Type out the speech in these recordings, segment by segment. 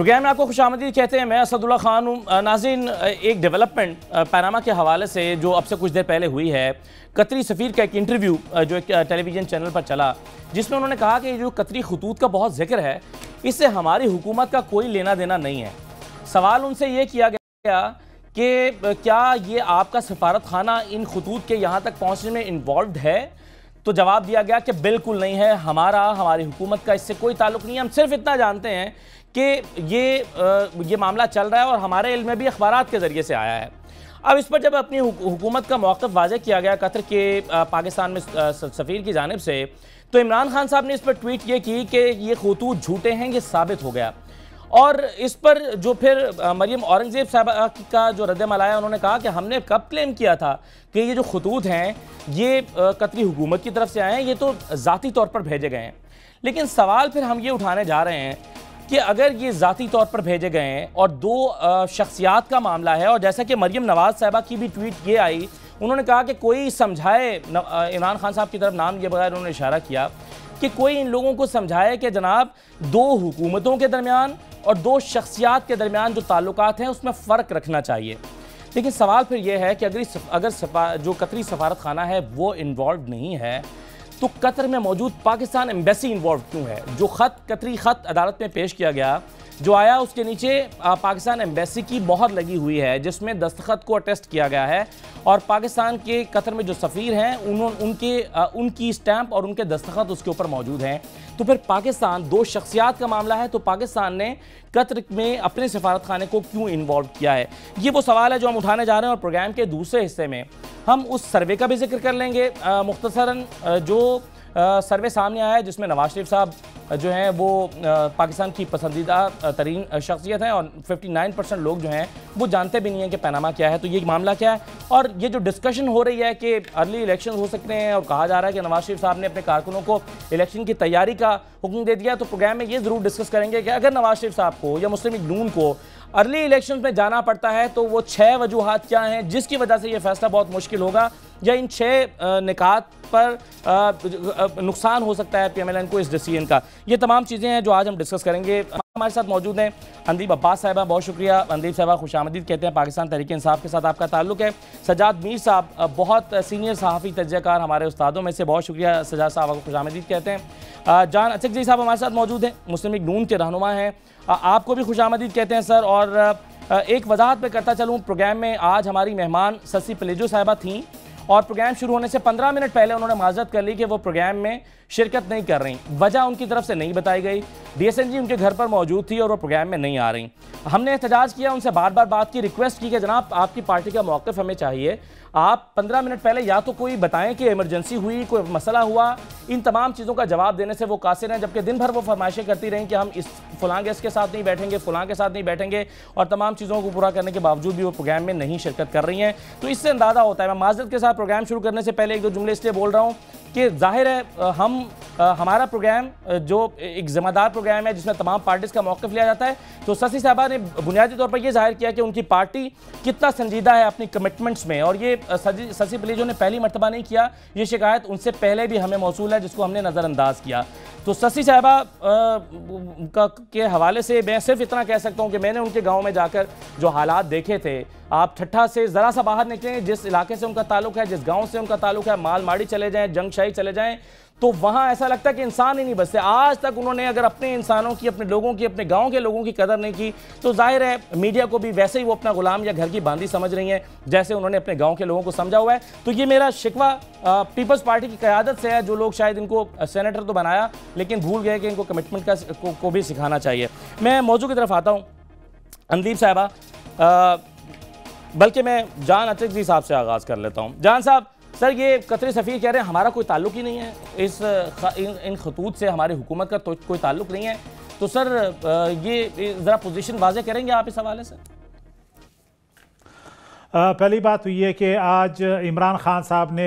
Programme में आपको खुश आमदी कहते हैं मैं असदुल्ला खान हूँ नाजिन एक डेवलपमेंट पैनामा के हवाले से जो अब से कुछ देर पहले हुई है कतरी सफ़ीर का एक इंटरव्यू जो एक टेलीविज़न चैनल पर चला जिसमें उन्होंने कहा कि जो कतरी खतूत का बहुत जिक्र है इससे हमारी हुकूमत का कोई लेना देना नहीं है सवाल उनसे ये किया गया कि क्या ये आपका सफारत खाना इन खतूत के यहाँ तक पहुँचने में इन्वॉल्व है तो जवाब दिया गया कि बिल्कुल नहीं है हमारा हमारी हुकूमत का इससे कोई ताल्लुक नहीं है हम सिर्फ इतना जानते हैं कि ये ये मामला चल रहा है और हमारे इल्म में भी अखबार के ज़रिए से आया है अब इस पर जब अपनी हुकूमत का मौक़ वाजह किया गया कतर के पाकिस्तान में सफ़ीर की जानब से तो इमरान खान साहब ने इस पर ट्वीट ये की कि ये खतूत झूठे हैं ये साबित हो गया और इस पर जो फिर मरियम औरंगज़ेब साहब का जो रद्दमल आया उन्होंने कहा कि हमने कब क्लेम किया था कि ये जो खतूत हैं ये कतरी हुकूमत की तरफ से आए हैं ये तो ज़ाती तौर पर भेजे गए हैं लेकिन सवाल फिर हम ये उठाने जा रहे हैं कि अगर ये ज़ाती तौर पर भेजे गए हैं और दो शख्सियात का मामला है और जैसा कि मरीम नवाज़ साहबा की भी ट्वीट ये आई उन्होंने कहा कि कोई समझाए इमरान खान साहब की तरफ नाम लिए बगैर उन्होंने इशारा किया कि कोई इन लोगों को समझाए कि जनाब दो हुकूमतों के दरमियान और दो शख्सियात के दरमियान जो ताल्लुक हैं उसमें फ़र्क रखना चाहिए लेकिन सवाल फिर यह है कि अगर अगर सफा जो कतरी सफारत खाना है वो इन्वॉल्व नहीं है तो कतर में मौजूद पाकिस्तान एम्बेसी इन्वॉल्व क्यों है जो ख़त कतरी ख़त अदालत में पेश किया गया जो आया उसके नीचे पाकिस्तान एम्बेसी की बहुत लगी हुई है जिसमें दस्तखत को अटेस्ट किया गया है और पाकिस्तान के कतर में जो सफ़ीर हैं उन्होंने उनके उनकी स्टैंप और उनके दस्तखत उसके ऊपर मौजूद हैं तो फिर पाकिस्तान दो शख्सियात का मामला है तो पाकिस्तान ने कतर में अपने सफारत खाने को क्यों इन्वॉल्व किया है ये वो सवाल है जो हम उठाने जा रहे हैं और प्रोग्राम के दूसरे हिस्से में हम उस सर्वे का भी जिक्र कर लेंगे मुख्तसरा जो सर्वे सामने आया है जिसमें नवाज शरीफ साहब जो हैं वो पाकिस्तान की पसंदीदा तरीन शख्सियत हैं और 59 परसेंट लोग जो हैं वो जानते भी नहीं हैं कि पैनामा क्या है तो ये मामला क्या है और ये जो डिस्कशन हो रही है कि अर्ली इलेक्शन हो सकते हैं और कहा जा रहा है कि नवाज शरीफ साहब ने अपने कारकुनों को इलेक्शन की तैयारी का हुक्म दे दिया तो प्रोग्राम में ये ज़रूर डिस्कस करेंगे कि अगर नवाज शरीफ साहब को या मुस्लिम लून नून को अर्ली इलेक्शन में जाना पड़ता है तो वो छः वजूहत क्या हैं जिसकी वजह से ये फैसला बहुत मुश्किल होगा या इन छः निकात पर नुकसान हो सकता है पीएमएलएन को इस डिसीजन का ये तमाम चीज़ें हैं जो आज हम डिस्कस करेंगे हमारे साथ मौजूद हैं अंदीप अब्बास साहबा बहुत शुक्रिया अंदीप साहबा खुश कहते हैं पाकिस्तान तरीके इंसाफ के साथ आपका ताल्लुक है सजाद मीर साहब बहुत सीनियर सहाफ़ी तजयकार हमारे उस्तादों में से बहुत शुक्रिया सजाद साहब आपको खुश कहते हैं जान अचक जी साहब हमारे साथ मौजूद हैं मुस्लिम नून के रहनुमा हैं आपको भी खुश आमदीद कहते हैं सर और एक वजाहत मैं करता चलूँ प्रोग्राम में आज हमारी मेहमान ससी पलेजो साहबा थी और प्रोग्राम शुरू होने से पंद्रह मिनट पहले उन्होंने माजरत कर ली कि वो प्रोग्राम में शिरकत नहीं कर रही वजह उनकी तरफ से नहीं बताई गई डी जी उनके घर पर मौजूद थी और वो प्रोग्राम में नहीं आ रही हमने एहतजाज किया उनसे बार बार बात की रिक्वेस्ट की कि जनाब आपकी पार्टी का मौक़ हमें चाहिए आप पंद्रह मिनट पहले या तो कोई बताएं कि इमरजेंसी हुई कोई मसला हुआ इन तमाम चीज़ों का जवाब देने से वो कासिर हैं जबकि दिन भर वो फरमाइशें करती रहें कि हम इस फलां गैस के साथ नहीं बैठेंगे फलां के साथ नहीं बैठेंगे और तमाम चीज़ों को पूरा करने के बावजूद भी वो प्रोग्राम में नहीं शिरकत कर रही हैं तो इससे अंदाज़ा होता है मैं माजरत के साथ प्रोग्राम शुरू करने से पहले एक दो जुमले इसलिए बोल रहा हूँ कि जाहिर है हम हमारा प्रोग्राम जो एक ज़िम्मेदार प्रोग्राम है जिसमें तमाम पार्टीज़ का मौक़ लिया जाता है तो ससी साहबा ने बुनियादी तौर पर यह जाहिर किया कि उनकी पार्टी कितना संजीदा है अपनी कमिटमेंट्स में और ये ससी पलेजो ने पहली मरतबा नहीं किया ये शिकायत उनसे पहले भी हमें मौसू है जिसको हमने नज़रअंदाज किया तो सस्ती साहबा के हवाले से मैं सिर्फ इतना कह सकता हूँ कि मैंने उनके गांव में जाकर जो हालात देखे थे आप छठा से ज़रा सा बाहर निकलें जिस इलाके से उनका ताल्लुक है जिस गांव से उनका ताल्लुक है मालमाड़ी चले जाएं जंगशाही चले जाएं तो वहां ऐसा लगता है कि इंसान ही नहीं बसते आज तक उन्होंने अगर अपने इंसानों की अपने लोगों की अपने गांव के लोगों की कदर नहीं की तो जाहिर है मीडिया को भी वैसे ही वो अपना गुलाम या घर की बांधी समझ रही हैं जैसे उन्होंने अपने गांव के लोगों को समझा हुआ है तो ये मेरा शिकवा पीपल्स पार्टी की क्यादत से है जो लोग शायद इनको सेनेटर तो बनाया लेकिन भूल गए कि इनको कमिटमेंट का को, को भी सिखाना चाहिए मैं मौजू की तरफ आता हूँ अंदीप साहबा बल्कि मैं जान अतिक जी साहब से आगाज़ कर लेता हूँ जान साहब सर ये कतरे सफ़ीर कह रहे हैं हमारा कोई ताल्लुक ही नहीं है इस इन, इन खतूत से हमारी हुकूमत का तो, कोई ताल्लुक नहीं है तो सर ये ज़रा पोजीशन वाजे करेंगे आप इस हवाले से पहली बात तो ये कि आज इमरान खान साहब ने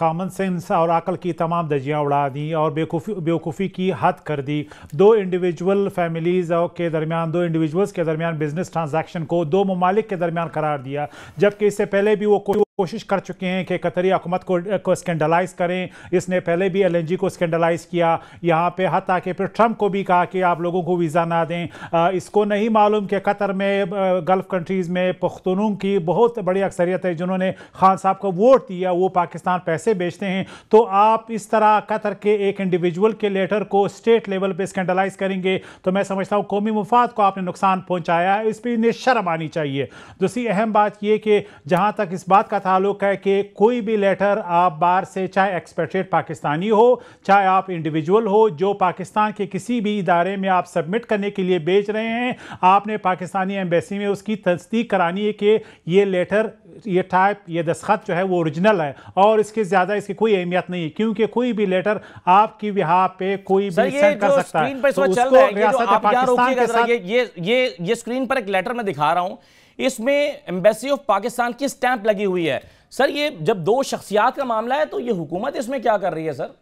कॉमन सेंस और अकल की तमाम दजियाँ उड़ा दी और बेवकूफ़ी बेवकूफ़ी की हद कर दी दो इंडिविजुअल फैमिलीज़ के दरमियान दो इंडिविजुअल्स के दरमियान बिज़नेस ट्रांजैक्शन को दो ममालिक के दरमियान करार दिया जबकि इससे पहले भी वो कोई कोशिश कर चुके हैं कि कतरी हुकूमत को को स्कैंडलाइज करें इसने पहले भी जी को स्कैंडलाइज किया यहाँ पे हत आके फिर ट्रंप को भी कहा कि आप लोगों को वीज़ा ना दें आ, इसको नहीं मालूम कि कतर में गल्फ़ कंट्रीज़ में पुख्तनों की बहुत बड़ी अक्सरियत है जिन्होंने खान साहब को वोट दिया वो पाकिस्तान पैसे बेचते हैं तो आप इस तरह कतर के एक इंडिविजुअल के लेटर को स्टेट लेवल पर स्कैंडलाइज करेंगे तो मैं समझता हूँ कौमी मुफाद को आपने नुकसान पहुँचाया है इस पर इन्हें शर्म आनी चाहिए दूसरी अहम बात यह कि जहाँ तक इस बात का था ताल्लुक है कि कोई भी लेटर आप बाहर से चाहे एक्सपेक्टेड पाकिस्तानी हो चाहे आप इंडिविजुअल हो जो पाकिस्तान के किसी भी इदारे में आप सबमिट करने के लिए भेज रहे हैं आपने पाकिस्तानी एम्बेसी में उसकी तस्दीक करानी है कि ये लेटर ये टाइप ये दस्खत जो है वो ओरिजिनल है और इसके ज़्यादा इसकी कोई अहमियत नहीं है क्योंकि कोई भी लेटर आपकी विहा पे कोई भी सेंड कर सकता है तो उसको रियासत पाकिस्तान के साथ ये ये ये स्क्रीन पर एक लेटर मैं दिखा रहा हूँ इसमें एम्बेसी ऑफ पाकिस्तान की स्टैंप लगी हुई है सर ये जब दो शख्सियात का मामला है तो ये हुकूमत इसमें क्या कर रही है सर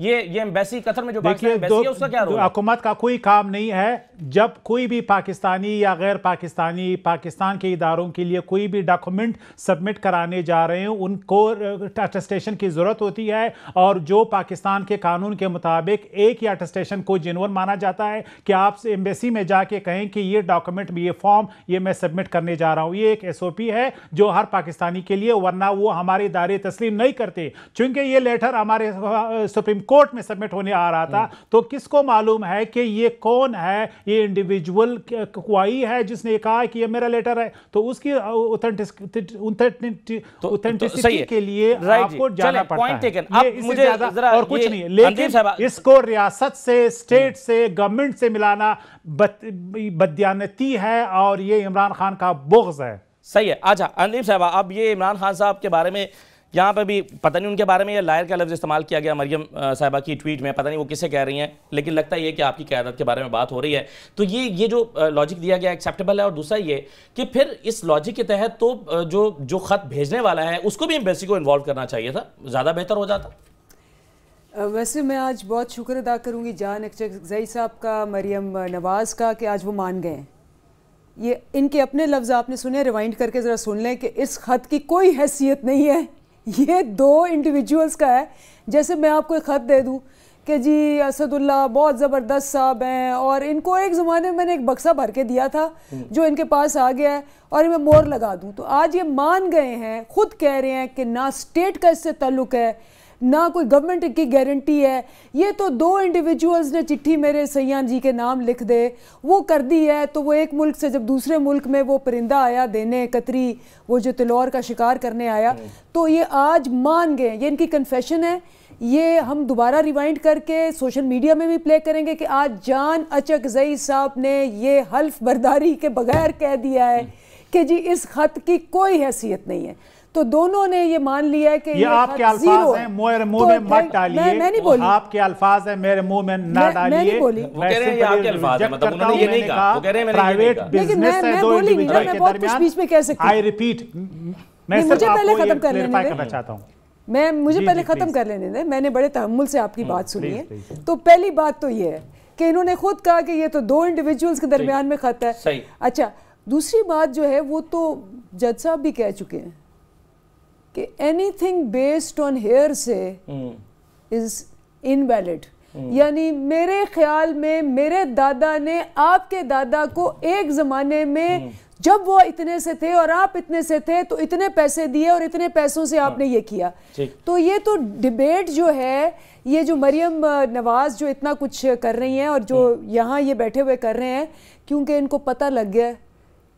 ये ये एम्बेसी कतर में जो देखिए उसका क्या रोल हुकूमत का कोई काम नहीं है जब कोई भी पाकिस्तानी या गैर पाकिस्तानी पाकिस्तान के इदारों के लिए कोई भी डॉक्यूमेंट सबमिट कराने जा रहे हैं उनको अटेस्टेशन की ज़रूरत होती है और जो पाकिस्तान के कानून के मुताबिक एक ही अटेस्टेशन को जिनवन माना जाता है कि आप एम्बेसी में जाके कहें कि ये डॉक्यूमेंट ये फॉर्म ये मैं सबमिट करने जा रहा हूँ ये एक एस है जो हर पाकिस्तानी के लिए वरना वो हमारे इदारे तस्लीम नहीं करते चूँकि ये लेटर हमारे सुप्रीम कोर्ट में सबमिट होने आ रहा था हम्म। तो किसको मालूम है कि ये कौन है ये इंडिविजुअल कुआई है जिसने कहा कि ये मेरा लेटर है तो उसकी ऑथेंटिसिटी तो, तो के लिए आपको जाना पड़ता है मुझे और कुछ नहीं लेकिन इसको रियासत से स्टेट से गवर्नमेंट हम्म। से मिलाना बदयानती है और ये इमरान खान का बोग्ज है सही है अच्छा अंदीप साहब अब ये इमरान खान साहब के बारे में यहाँ पर भी पता नहीं उनके बारे में या लायर का लफ्ज़ इस्तेमाल किया गया मरियम साहबा की ट्वीट में पता नहीं वो किसे कह रही हैं लेकिन लगता है कि आपकी क्यादत के बारे में बात हो रही है तो ये ये जो लॉजिक दिया गया एक्सेप्टेबल है और दूसरा ये कि फिर इस लॉजिक के तहत तो जो जो ख़त भेजने वाला है उसको भी एम्बेसी को इन्वॉल्व करना चाहिए था ज़्यादा बेहतर हो जाता वैसे मैं आज बहुत शुक्र अदा करूँगी जान जई साहब का मरियम नवाज़ का कि आज वो मान गए ये इनके अपने लफ्ज़ आपने सुने रिवाइंड करके ज़रा सुन लें कि इस ख़त की कोई हैसियत नहीं है ये दो इंडिविजुअल्स का है जैसे मैं आपको एक ख़त दे दूँ कि जी असदुल्ला बहुत ज़बरदस्त साहब हैं और इनको एक ज़माने में मैंने एक बक्सा भर के दिया था हम्म। जो इनके पास आ गया है और मैं मोर लगा दूँ तो आज ये मान गए हैं खुद कह रहे हैं कि ना स्टेट का इससे तल्लुक है ना कोई गवर्नमेंट की गारंटी है ये तो दो इंडिविजुअल्स ने चिट्ठी मेरे सयान जी के नाम लिख दे वो कर दी है तो वो एक मुल्क से जब दूसरे मुल्क में वो परिंदा आया देने कतरी वो जो तिलौर का शिकार करने आया हम्म। तो ये आज मान गए ये इनकी कन्फेशन है ये हम दोबारा रिवाइंड करके सोशल मीडिया में भी प्ले करेंगे कि आज जान अचक जई साहब ने ये हल्फ बर्दारी के बगैर कह दिया है हम्म। कि जी इस खत की कोई हैसियत नहीं है तो दोनों ने ये मान लिया है कि ये, ये आपके अल्फाज हैं मेरे तो मुंह में मत डालिए मैं, मैं आपके अल्फाज हैं मेरे मुंह में ना डालिए प्राइवेट बिजनेस है दो इंडिविजुअल के दरमियान आई रिपीट मैं मुझे पहले खत्म कर करना चाहता हूँ मैं मुझे पहले ख़त्म कर लेने दें मैंने बड़े तहमुल से आपकी बात सुनी है तो पहली बात तो ये है कि इन्होंने खुद कहा कि ये तो दो इंडिविजुअल्स के दरमियान में खत है अच्छा दूसरी बात जो है वो तो जज साहब भी कह चुके हैं कि anything based on hearsay is hmm. Invalid hmm. यानी मेरे ख्याल में मेरे दादा ने आपके दादा को एक ज़माने में hmm. जब वो इतने से थे और आप इतने से थे तो इतने पैसे दिए और इतने पैसों से हाँ. आपने ये किया तो ये तो डिबेट जो है ये जो मरियम नवाज़ जो इतना कुछ कर रही हैं और जो यहाँ ये बैठे हुए कर रहे हैं क्योंकि इनको पता लग गया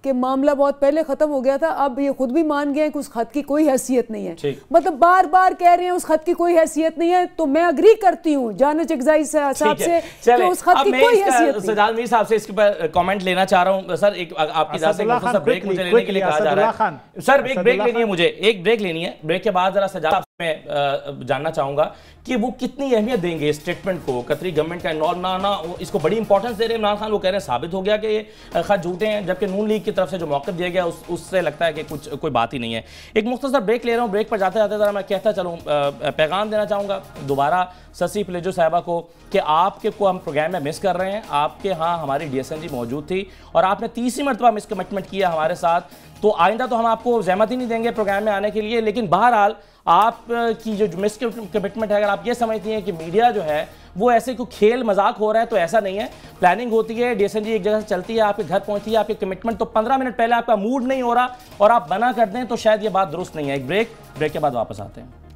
कि मामला बहुत पहले ख़त्म हो गया था अब ये खुद भी मान गए कि उस ख़त की कोई हैसियत नहीं है मतलब बार बार कह रहे हैं उस खत की कोई हैसियत नहीं है तो मैं अग्री करती हूँ जान चकजाई साहब से कि उस खत की कोई हैसियत सजाद मीर साहब से इसके कमेंट लेना चाह रहा हूँ सर एक आपकी ब्रेक मुझे लेने के लिए कहा जा रहा है सर एक ब्रेक लेनी है मुझे एक ब्रेक लेनी है ब्रेक के बाद जरा सजाद मैं जानना चाहूंगा कि वो कितनी अहमियत देंगे स्टेटमेंट को कतरी गवर्नमेंट का इन्वॉल्व ना ना इसको बड़ी इंपॉर्टेंस दे रहे हैं इमरान खान वो कह रहे हैं साबित हो गया कि ये खत झूठे हैं जबकि नून लीग की तरफ से जो मौका दिया गया उस उससे लगता है कि कुछ कोई बात ही नहीं है एक मुख्तर ब्रेक ले रहा हूँ ब्रेक पर जाते जाते ज़रा मैं कहता चलूँ पैगाम देना चाहूँगा दोबारा ससी प्लेजो साहबा को कि आपके को हम प्रोग्राम में मिस कर रहे हैं आपके यहाँ हमारी डी एस एन जी मौजूद थी और आपने तीसरी मरतबा मिस कमिटमेंट किया हमारे साथ तो आइंदा तो हम आपको जहमत ही नहीं देंगे प्रोग्राम में आने के लिए लेकिन बहरहाल आपकी जो मिस कमिटमेंट है अगर आप ये समझती हैं कि मीडिया जो है वो ऐसे कोई खेल मजाक हो रहा है तो ऐसा नहीं है प्लानिंग होती है जी एक जगह से चलती है आपके घर पहुंचती है आपके कमिटमेंट तो 15 मिनट पहले आपका मूड नहीं हो रहा और आप बना कर दें तो शायद ये बात दुरुस्त नहीं है एक ब्रेक ब्रेक के बाद वापस आते हैं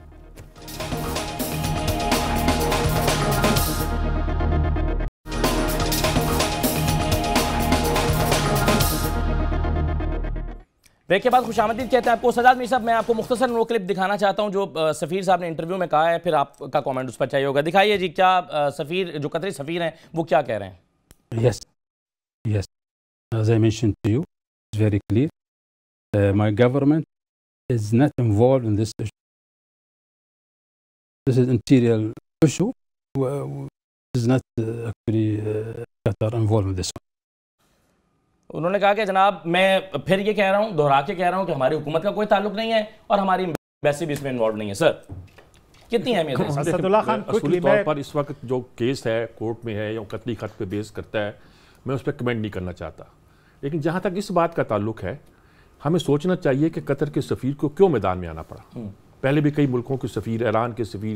ब्रेक के बाद खुश आमदीद कहते हैं आपको सजाद मीर साहब मैं आपको मुख्तसर वो क्लिप दिखाना चाहता हूँ जो सफ़ीर साहब ने इंटरव्यू में कहा है फिर आपका कमेंट उस पर चाहिए होगा दिखाइए जी क्या सफ़ीर जो कतरी सफ़ीर हैं वो क्या कह रहे हैं yes yes as I mentioned to you, it's very clear. Uh, my government is not involved in this issue. This is interior issue. Well, is not uh, actually uh, Qatar involved in this one. उन्होंने कहा कि जनाब मैं फिर ये कह रहा हूँ दोहरा के कह रहा हूँ कि हमारी हुकूमत का कोई ताल्लुक नहीं है और हमारी वैसे भी इसमें इन्वॉल्व नहीं है सर कितनी अहमियत है पर इस वक्त जो केस है कोर्ट में है या कतली खत पर बेस करता है मैं उस पर कमेंट नहीं करना चाहता लेकिन जहाँ तक इस बात का ताल्लुक है हमें सोचना चाहिए कि कतर के सफ़ीर को क्यों मैदान में आना पड़ा हम्म। पहले भी कई मुल्कों के सफी ईरान के सफ़ी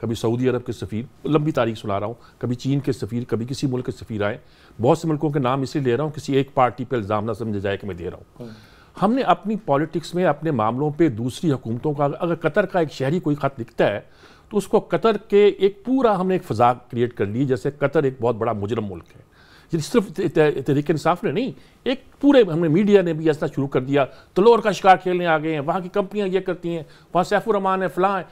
कभी सऊदी अरब के सफी लंबी तारीख सुना रहा हूँ कभी चीन के सफी कभी किसी मुल्क के सफी आए बहुत से मुल्कों के नाम इसलिए ले रहा हूँ किसी एक पार्टी पर इल्ज़ाम ना समझे जाए कि मैं दे रहा हूँ हम्म। हमने अपनी पॉलिटिक्स में अपने मामलों पर दूसरी हुकूमतों का अगर कतर का एक शहरी कोई ख़त लिखता है तो उसको कतर के एक पूरा हमने एक फ़जा क्रिएट कर ली जैसे कतर एक बहुत बड़ा मुजरम मुल्क है सिर्फ तहरीक इंसाफ ने नहीं एक पूरे हमने मीडिया ने भी ऐसा शुरू कर दिया तलोर तो का शिकार खेलने आ गए हैं वहाँ की कंपनियाँ ये करती हैं वहाँ सैफुररहमान है फलां है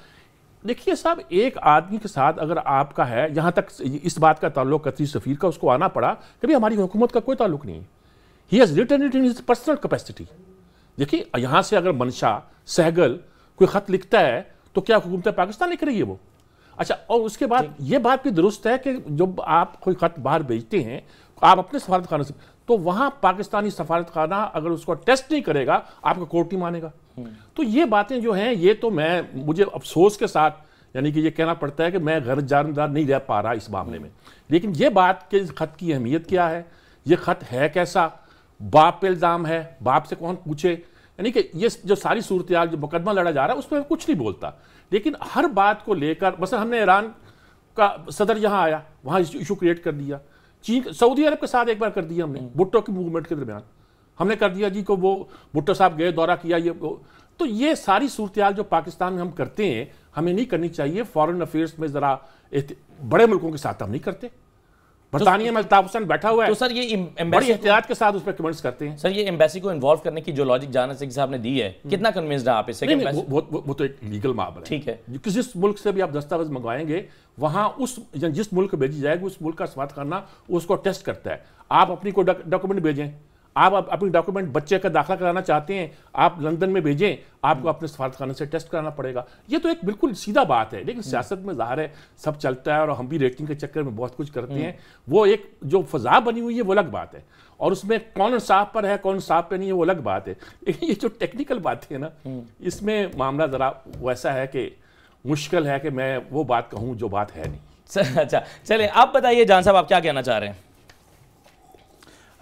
देखिए साहब एक आदमी के साथ अगर आपका है यहाँ तक इस बात का ताल्लुक कतरी सफ़ीर का उसको आना पड़ा कभी हमारी हुकूमत का कोई ताल्लुक नहीं है he has return it in his personal capacity देखिए यहाँ से अगर मनशा सहगल कोई ख़त लिखता है तो क्या हुकूमत पाकिस्तान लिख रही है वो अच्छा और उसके बाद ये बात भी दुरुस्त है कि जब आप कोई ख़त बाहर भेजते हैं आप अपने सफारत खाने से तो वहां पाकिस्तानी सफारत खाना अगर उसको टेस्ट नहीं करेगा आपका कोर्ट नहीं मानेगा हम्म। तो ये बातें जो हैं ये तो मैं मुझे अफसोस के साथ यानी कि ये कहना पड़ता है कि मैं गैर जानदार नहीं रह पा रहा इस मामले में लेकिन ये बात के इस खत की अहमियत क्या है ये खत है कैसा बाप पे इल्ज़ाम है बाप से कौन पूछे यानी कि ये जो सारी सूरत जो मुकदमा लड़ा जा रहा है उस पर कुछ नहीं बोलता लेकिन हर बात को लेकर मसल हमने ईरान का सदर यहाँ आया वहाँ इशू क्रिएट कर दिया चीन सऊदी अरब के साथ एक बार कर दिया हमने हम्म। भुट्टो की मूवमेंट के दरमियान हमने कर दिया जी को वो भुट्टो साहब गए दौरा किया ये तो ये सारी सूरत जो पाकिस्तान में हम करते हैं हमें नहीं करनी चाहिए फॉरेन अफेयर्स में ज़रा बड़े मुल्कों के साथ हम नहीं करते तो बरतानिया में अल्ताफ हुसैन बैठा हुआ है तो सर ये बड़ी एहतियात के साथ उस पर कमेंट्स करते हैं सर ये एम्बेसी को इन्वॉल्व करने की जो लॉजिक जाना सिंह साहब ने दी है हम्म। कितना कन्विंस्ड है आप इसे वो, तो एक लीगल मामला ठीक है जिस मुल्क से भी आप दस्तावेज मंगवाएंगे वहां उस जिस मुल्क भेजी जाएगी उस मुल्क का स्वाद करना उसको टेस्ट करता है आप अपनी कोई डॉक्यूमेंट भेजें आप अपनी डॉक्यूमेंट बच्चे का दाखिला कराना चाहते हैं आप लंदन में भेजें आपको अपने सफारतखाना से टेस्ट कराना पड़ेगा ये तो एक बिल्कुल सीधा बात है लेकिन सियासत में ज़ाहिर है सब चलता है और हम भी रेटिंग के चक्कर में बहुत कुछ करते हैं वो एक जो फजा बनी हुई है वो अलग बात है और उसमें कौन साफ पर है कौन साफ पर नहीं है वो अलग बात है लेकिन ये जो टेक्निकल बात है ना इसमें मामला ज़रा वैसा है कि मुश्किल है कि मैं वो बात कहूँ जो बात है नहीं अच्छा चले आप बताइए जान साहब आप क्या कहना चाह रहे हैं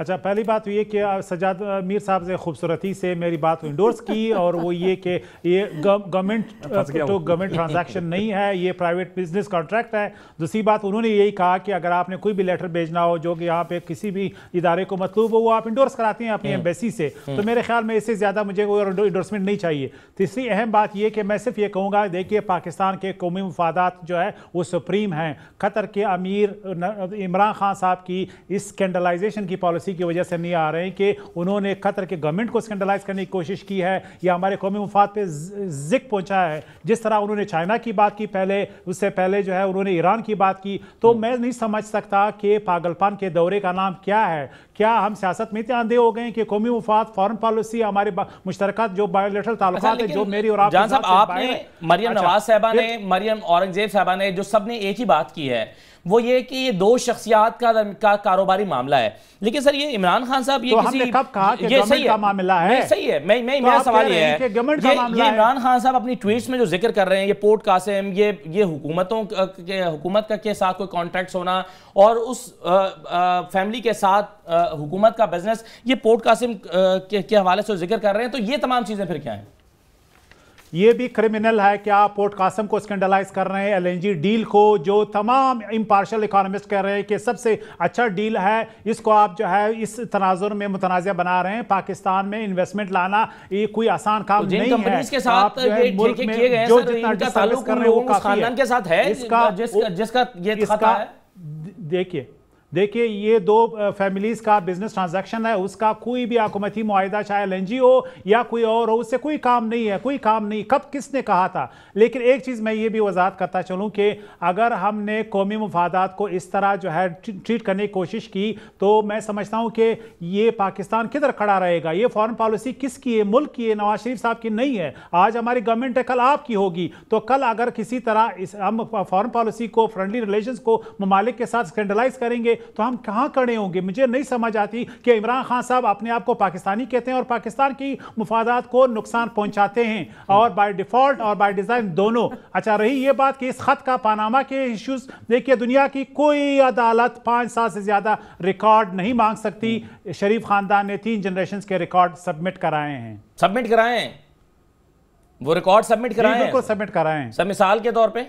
अच्छा पहली बात तो ये कि सजाद मीर साहब से खूबसूरती से मेरी बात इंडोर्स तो की और वो ये कि ये गवर्नमेंट तो गवर्नमेंट ट्रांजैक्शन नहीं है ये प्राइवेट बिजनेस कॉन्ट्रैक्ट है दूसरी बात उन्होंने यही कहा कि अगर आपने कोई भी लेटर भेजना हो जो कि यहाँ पे किसी भी इदारे को मतलूब हो वो आप इंडोर्स कराती हैं अपनी एम्बेसी हम्म। से तो हम्म। मेरे ख्याल में इससे ज़्यादा मुझे कोई इंडोर्समेंट नहीं चाहिए तीसरी अहम बात यह कि मैं सिर्फ ये कहूँगा देखिए पाकिस्तान के कौमी मफादात जो है वो सुप्रीम हैं खतर के अमीर इमरान खान साहब की इस स्कैंडलाइजेशन की पॉलिसी इसी की वजह से नहीं आ रहे हैं कि उन्होंने कतर के गवर्नमेंट को स्कैंडलाइज करने की कोशिश की है या हमारे कौमी मफाद पर जिक पहुँचा है जिस तरह उन्होंने चाइना की बात की पहले उससे पहले जो है उन्होंने ईरान की बात की तो हम्म। मैं नहीं समझ सकता कि पागलपान के दौरे का नाम क्या है क्या हम सियासत में इतने आंधे हो गए कि कौमी मफाद फॉरन पॉलिसी हमारे मुश्तर जो बायोलिटल ताल्लुक है जो मेरी और आप आपने मरियम अच्छा, नवाज साहबा ने मरियम औरंगजेब साहबा ने जो सब ने एक ही बात की है वो ये कि ये दो शख्सियात का, का कारोबारी मामला है लेकिन सर ये इमरान खान साहब ये तो किसी कब कहा कि ये सही है मामला है सही है मैं मैं तो मेरा सवाल ये है ये इमरान खान साहब अपनी ट्वीट्स में जो जिक्र कर रहे हैं ये पोर्ट कासिम ये ये हुकूमतों के हुकूमत का के साथ कोई कॉन्ट्रैक्ट होना और उस फैमिली के साथ हुकूमत का बिजनेस ये पोर्ट कासिम के हवाले से जिक्र कर रहे हैं तो ये तमाम चीज़ें फिर क्या है ये भी क्रिमिनल है कि आप पोर्ट कासम को स्कैंडलाइज कर रहे हैं एलएनजी डील को जो तमाम इम्पार्शल इकोनॉमिस्ट कह रहे हैं कि सबसे अच्छा डील है इसको आप जो है इस तनाजुर में मुतनाज़ बना रहे हैं पाकिस्तान में इन्वेस्टमेंट लाना ये कोई आसान काम तो नहीं है के साथ आप ये मुल्क में जो जितना के साथ है जिसका जिसका देखिए देखिए ये दो फैमिलीज का बिजनेस ट्रांजैक्शन है उसका कोई भी आकुमती माहा चाहे एल हो या कोई और हो उससे कोई काम नहीं है कोई काम नहीं कब किसने कहा था लेकिन एक चीज़ मैं ये भी वजात करता चलूँ कि अगर हमने कौमी मफादात को इस तरह जो है ट्रीट करने की कोशिश की तो मैं समझता हूँ कि ये पाकिस्तान किधर खड़ा रहेगा ये फॉरन पॉलिसी किसकी है मुल्क की है नवाज शरीफ साहब की नहीं है आज हमारी गवर्नमेंट है कल आपकी होगी तो कल अगर किसी तरह इस हम फॉरन पॉलिसी को फ्रेंडली रिलेशन को ममालिक के साथ स्कैंडलाइज करेंगे तो हम कहां खड़े होंगे मुझे नहीं समझ आती कि इमरान खान साहब अपने आप को पाकिस्तानी कहते हैं और पाकिस्तान की मुफादात को नुकसान पहुंचाते हैं और बाय डिफॉल्ट और बाय डिज़ाइन दोनों अच्छा रही ये बात कि इस खत का पानामा के इश्यूज देखिए दुनिया की कोई अदालत पाँच साल से ज़्यादा रिकॉर्ड नहीं मांग सकती शरीफ खानदान ने तीन जनरेशन के रिकॉर्ड सबमिट कराए हैं सबमिट कराए वो रिकॉर्ड सबमिट कराए सबमिट कराए मिसाल के तौर पर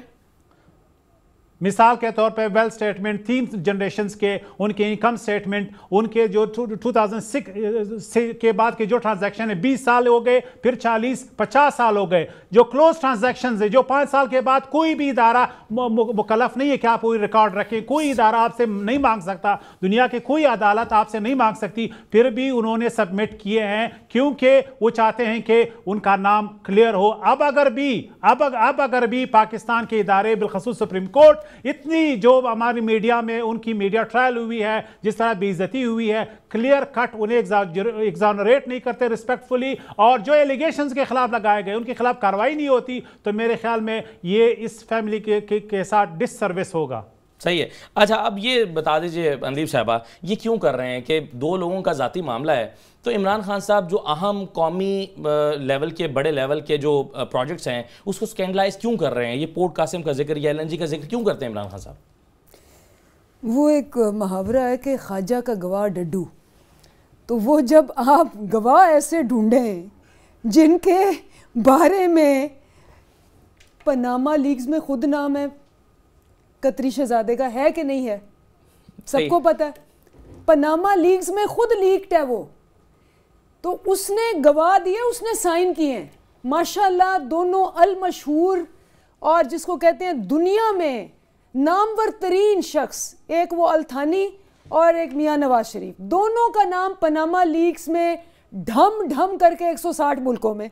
मिसाल के तौर पे वेल्थ स्टेटमेंट तीन जनरेशन के उनके इनकम स्टेटमेंट उनके जो 2006 सिक्स के बाद के जो ट्रांजैक्शन है 20 साल हो गए फिर 40 50 साल हो गए जो क्लोज ट्रांजेक्शन है जो पाँच साल के बाद कोई भी इदारा मुकलफ नहीं है कि आप कोई रिकॉर्ड रखें कोई इदारा आपसे नहीं मांग सकता दुनिया की कोई अदालत आपसे नहीं मांग सकती फिर भी उन्होंने सबमिट किए हैं क्योंकि वो चाहते हैं कि उनका नाम क्लियर हो अब अगर भी अब अब अगर भी पाकिस्तान के इदारे बिलखसूस सुप्रीम कोर्ट इतनी जो हमारी मीडिया में उनकी मीडिया ट्रायल हुई है जिस तरह बेइज्जती हुई है क्लियर कट उन्हें एग्जामरेट नहीं करते रिस्पेक्टफुली और जो एलिगेशन के खिलाफ लगाए गए उनके खिलाफ कार्रवाई नहीं होती तो मेरे ख्याल में ये इस फैमिली के, के, के साथ डिससर्विस होगा सही है अच्छा अब ये बता दीजिए अनदीप साहबा ये क्यों कर रहे हैं कि दो लोगों का ज़ाती मामला है तो इमरान खान साहब जो अहम कौमी लेवल के बड़े लेवल के जो प्रोजेक्ट्स हैं उसको स्कैंडलाइज क्यों कर रहे हैं ये पोर्ट कासिम का जिक्र या एल का जिक्र क्यों करते हैं इमरान खान साहब वो एक मुहावरा है कि ख्वाजा का गवाह डड्डू तो वो जब आप गवाह ऐसे ढूँढें जिनके बारे में पनामा लीग्स में खुद नाम है कतरी शहजादे का है कि नहीं है सबको पता है पनामा लीग्स में खुद लीक्ड है वो तो उसने गवाह दिए उसने साइन किए हैं माशाल्लाह दोनों अल मशहूर और जिसको कहते हैं दुनिया में नामवर तरीन शख्स एक वो अल्थानी और एक मियाँ नवाज शरीफ दोनों का नाम पनामा लीग्स में ढम ढम करके 160 मुल्कों में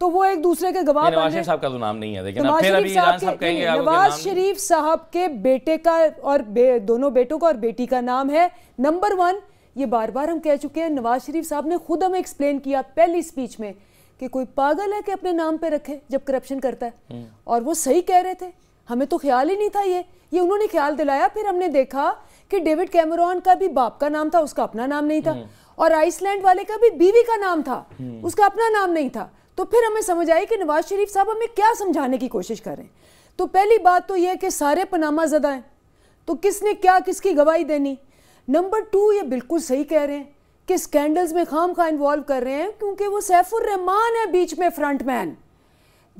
तो वो एक दूसरे के गवाह नवाज शरीफ साहब का तो नाम नहीं है लेकिन तो फिर अभी ईरान साहब कहेंगे नवाज शरीफ साहब के बेटे का और बे, दोनों बेटों का और बेटी का नाम है नंबर वन ये बार बार हम कह चुके हैं नवाज शरीफ साहब ने खुद हमें एक्सप्लेन किया पहली स्पीच में कि कोई पागल है कि अपने नाम पे रखे जब करप्शन करता है हम्म। और वो सही कह रहे थे हमें तो ख्याल ही नहीं था ये ये उन्होंने ख्याल दिलाया फिर हमने देखा कि डेविड कैमरॉन का भी बाप का नाम था उसका अपना नाम नहीं था हम्म। और आइसलैंड वाले का भी बीवी का नाम था हम्म। उसका अपना नाम नहीं था तो फिर हमें समझ आई कि नवाज शरीफ साहब हमें क्या समझाने की कोशिश कर रहे हैं तो पहली बात तो यह है कि सारे पनामा ज़दा हैं तो किसने क्या किसकी गवाही देनी नंबर टू ये बिल्कुल सही कह रहे हैं कि स्कैंडल्स में खाम खा इन्वॉल्व कर रहे हैं क्योंकि वो सैफुररहमान है बीच में फ्रंट मैन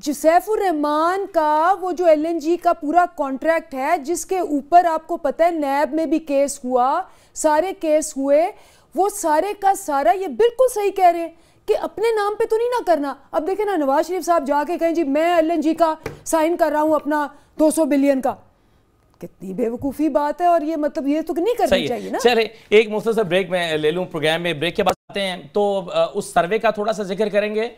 जो सैफुररहमान का वो जो एलएनजी का पूरा कॉन्ट्रैक्ट है जिसके ऊपर आपको पता है नैब में भी केस हुआ सारे केस हुए वो सारे का सारा ये बिल्कुल सही कह रहे हैं कि अपने नाम पे तो नहीं ना करना अब देखें ना नवाज शरीफ साहब जाके कहें जी मैं एल का साइन कर रहा हूँ अपना 200 बिलियन का कितनी बेवकूफ़ी बात है और ये मतलब ये तो नहीं करना चाहिए ना चले एक मुख्तर ब्रेक में ले लूँ प्रोग्राम में ब्रेक के बाद आते हैं तो उस सर्वे का थोड़ा सा जिक्र करेंगे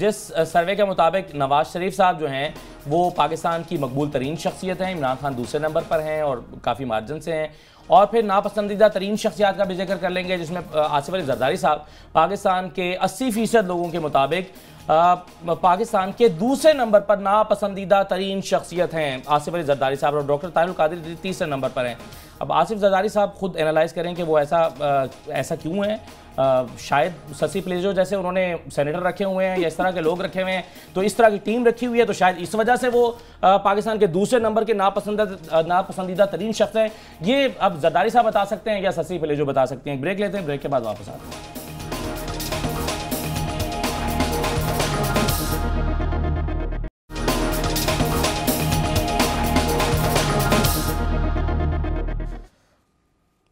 जिस सर्वे के मुताबिक नवाज शरीफ साहब जो हैं वो पाकिस्तान की मकबूल तरीन शख्सियत हैं इमरान खान दूसरे नंबर पर हैं और काफ़ी मार्जिन से हैं और फिर नापसंदीदा तरीन शख्सियात का भी जिक्र कर लेंगे जिसमें आसिफ अली जरदारी साहब पाकिस्तान के अस्सी फ़ीसद लोगों के मुताबिक पाकिस्तान के दूसरे नंबर पर नापसंदीदा तरीन शख्सियत हैं आसिफ अली जरदारी साहब और डॉक्टर तारुल कादिर तीसरे नंबर पर हैं अब आसिफ जरदारी साहब खुद एनालाइज करें कि वो ऐसा आ, ऐसा क्यों है शायद शशि प्लेजो जैसे उन्होंने सेनेटर रखे हुए हैं या इस तरह के लोग रखे हुए हैं तो इस तरह की टीम रखी हुई है तो शायद इस वजह से वो पाकिस्तान के दूसरे नंबर के नापसंदा नापसंदीदा तरीन शख्स हैं ये अब जरदारी साहब बता सकते हैं या शशि प्लेजो बता सकते हैं ब्रेक लेते हैं ब्रेक के बाद वापस आते हैं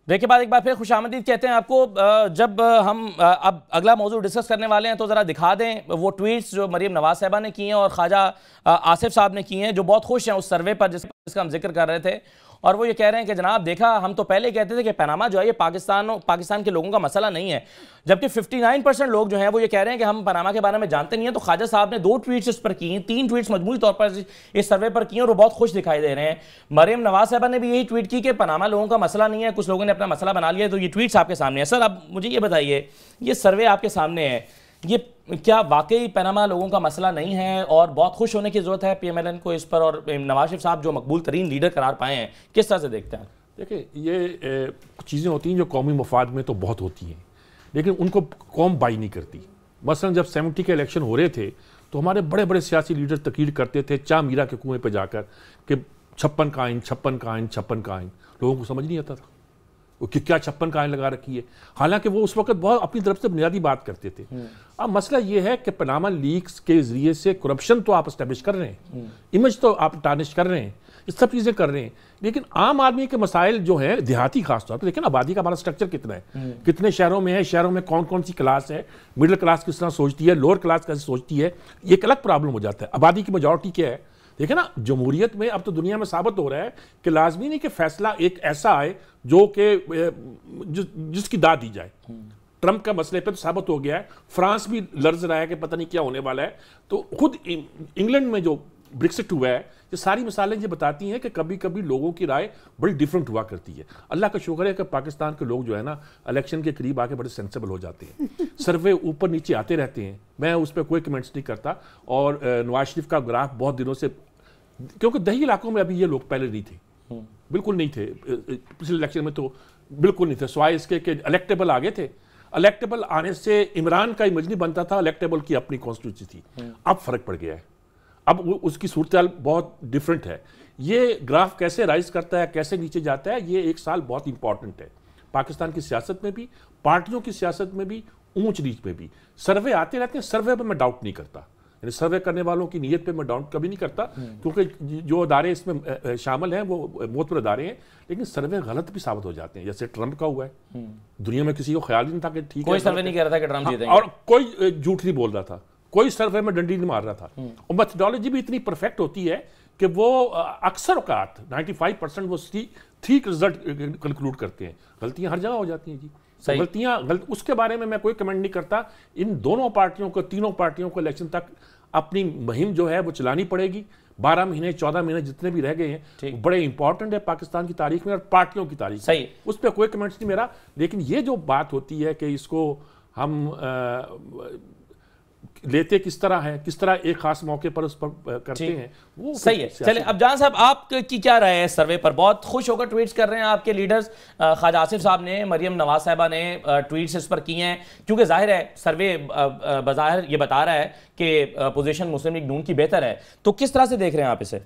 देखिए बाद एक बार फिर खुश आमदीद कहते हैं आपको जब हम अब अगला मौजूद डिस्कस करने वाले हैं तो ज़रा दिखा दें वो ट्वीट्स जो मरीम नवाज साहबा ने किए हैं और ख्वाजा आसिफ साहब ने किए हैं जो बहुत खुश हैं उस सर्वे पर जिस जिसका हम जिक्र कर रहे थे और वो ये कह रहे हैं कि जनाब देखा हम तो पहले कहते थे कि पनामा जो है ये पाकिस्तान पाकिस्तान के लोगों का मसला नहीं है जबकि 59 परसेंट लोग जो हैं वो ये कह रहे हैं कि हम पनामा के बारे में जानते नहीं हैं तो ख्वाजा साहब ने दो ट्वीट्स इस पर की तीन ट्वीट्स मजमूरी तौर पर इस सर्वे पर की और वो बहुत खुश दिखाई दे रहे हैं मरियम नवाज साहबा ने भी यही ट्वीट की कि पनामा लोगों का मसला नहीं है कुछ लोगों ने अपना मसला बना लिया तो ये ट्वीट्स आपके सामने है सर आप मुझे ये बताइए ये सर्वे आपके सामने है ये क्या वाकई पैनामा लोगों का मसला नहीं है और बहुत खुश होने की ज़रूरत है पीएमएलएन को इस पर और नवाज शरीफ साहब जो मकबूल तरीन लीडर करार पाए हैं किस तरह से देखते हैं देखिए ये चीज़ें होती हैं जो कौमी मफाद में तो बहुत होती हैं लेकिन उनको कौम बाई नहीं करती मसलन जब सेवेंटी के इलेक्शन हो रहे थे तो हमारे बड़े बड़े सियासी लीडर तकीर करते थे चा मीरा के कुएं पर जाकर कि छप्पन का आइन छप्पन का आइन छप्पन का आइन लोगों को समझ नहीं आता था कि क्या छप्पन कहाँ लगा रखी है हालांकि वो उस वक्त बहुत अपनी तरफ से बुनियादी बात करते थे हम्म। अब मसला ये है कि पनामा लीक्स के जरिए से करप्शन तो आप इस्टेब्लिश कर रहे हैं इमेज हम्म। तो आप टार्निश कर रहे हैं सब चीज़ें कर रहे हैं लेकिन आम आदमी के मसाइल जो हैं देहाती खासतौर पर लेकिन आबादी का हमारा स्ट्रक्चर कितना है हम्म। कितने शहरों में है शहरों में कौन कौन सी क्लास है मिडिल क्लास किस तरह सोचती है लोअर क्लास कैसे सोचती है ये एक अलग प्रॉब्लम हो जाता है आबादी की मेजोरिटी क्या है देखे ना जमहूरियत में अब तो दुनिया में साबित हो रहा है कि लाजमी नहीं कि फैसला एक ऐसा आए जो कि जिसकी दाद दी जाए हम्म। ट्रंप का मसले पे तो साबित हो गया है फ्रांस भी लर्ज रहा है कि पता नहीं क्या होने वाला है तो खुद इंग्लैंड में जो ब्रिक्सिट हुआ है ये सारी मिसालें ये बताती हैं कि कभी कभी लोगों की राय बड़ी डिफरेंट हुआ करती है अल्लाह का शुक्र है कि पाकिस्तान के लोग जो है ना इलेक्शन के करीब आके बड़े सेंसेबल हो जाते हैं सर्वे ऊपर नीचे आते रहते हैं मैं उस पर कोई कमेंट्स नहीं करता और नवाज शरीफ का ग्राफ बहुत दिनों से क्योंकि दही इलाकों में अभी ये लोग पहले नहीं थे हम्म। बिल्कुल नहीं थे पिछले इलेक्शन में तो बिल्कुल नहीं थे सवाए इसके इलेक्टेबल आगे थे इलेक्टेबल आने से इमरान का इमजनी बनता था इलेक्टेबल की अपनी कॉन्स्टिट्यूंसी थी हम्म। अब फर्क पड़ गया है अब उसकी सूरत बहुत डिफरेंट है ये ग्राफ कैसे राइज करता है कैसे नीचे जाता है ये एक साल बहुत इंपॉर्टेंट है पाकिस्तान की सियासत में भी पार्टियों की सियासत में भी ऊंच नीच में भी सर्वे आते रहते हैं सर्वे पर मैं डाउट नहीं करता यानी सर्वे करने वालों की नीयत पे मैं डाउट कभी नहीं करता हम्म। क्योंकि जो अदारे इसमें शामिल हैं वो मोहतर अदारे हैं लेकिन सर्वे गलत भी साबित हो जाते हैं जैसे ट्रंप का हुआ है हम्म। दुनिया में किसी को ख्याल नहीं था कि ठीक कोई सर्वे नहीं कह रहा था कि ट्रंप जीतेंगे हाँ, और कोई झूठ नहीं बोल रहा था कोई सर्वे में डंडी नहीं मार रहा था हम्म। और मैथडोलॉजी भी इतनी परफेक्ट होती है कि वो अक्सर अवकात 95 परसेंट वो ठीक रिजल्ट कंक्लूड करते हैं गलतियां हर जगह हो जाती हैं जी तो सही गलतियां गलत उसके बारे में मैं कोई कमेंट नहीं करता इन दोनों पार्टियों को तीनों पार्टियों को इलेक्शन तक अपनी मुहिम जो है वो चलानी पड़ेगी बारह महीने चौदह महीने जितने भी रह गए हैं बड़े इंपॉर्टेंट है पाकिस्तान की तारीख में और पार्टियों की तारीख सही उस पर कोई कमेंट्स नहीं मेरा लेकिन ये जो बात होती है कि इसको हम लेते किस तरह है किस तरह एक खास मौके पर उस पर करते हैं वो सही है चले अब जान साहब आपकी क्या राय है सर्वे पर बहुत खुश होकर ट्वीट्स कर रहे हैं आपके लीडर्स खाजा आसिफ साहब ने मरियम नवाज साहबा ने ट्वीट्स इस पर किए हैं क्योंकि जाहिर है सर्वे बज़ाहिर ये बता रहा है कि पोजीशन मुस्लिम लीग नून की बेहतर है तो किस तरह से देख रहे हैं आप इसे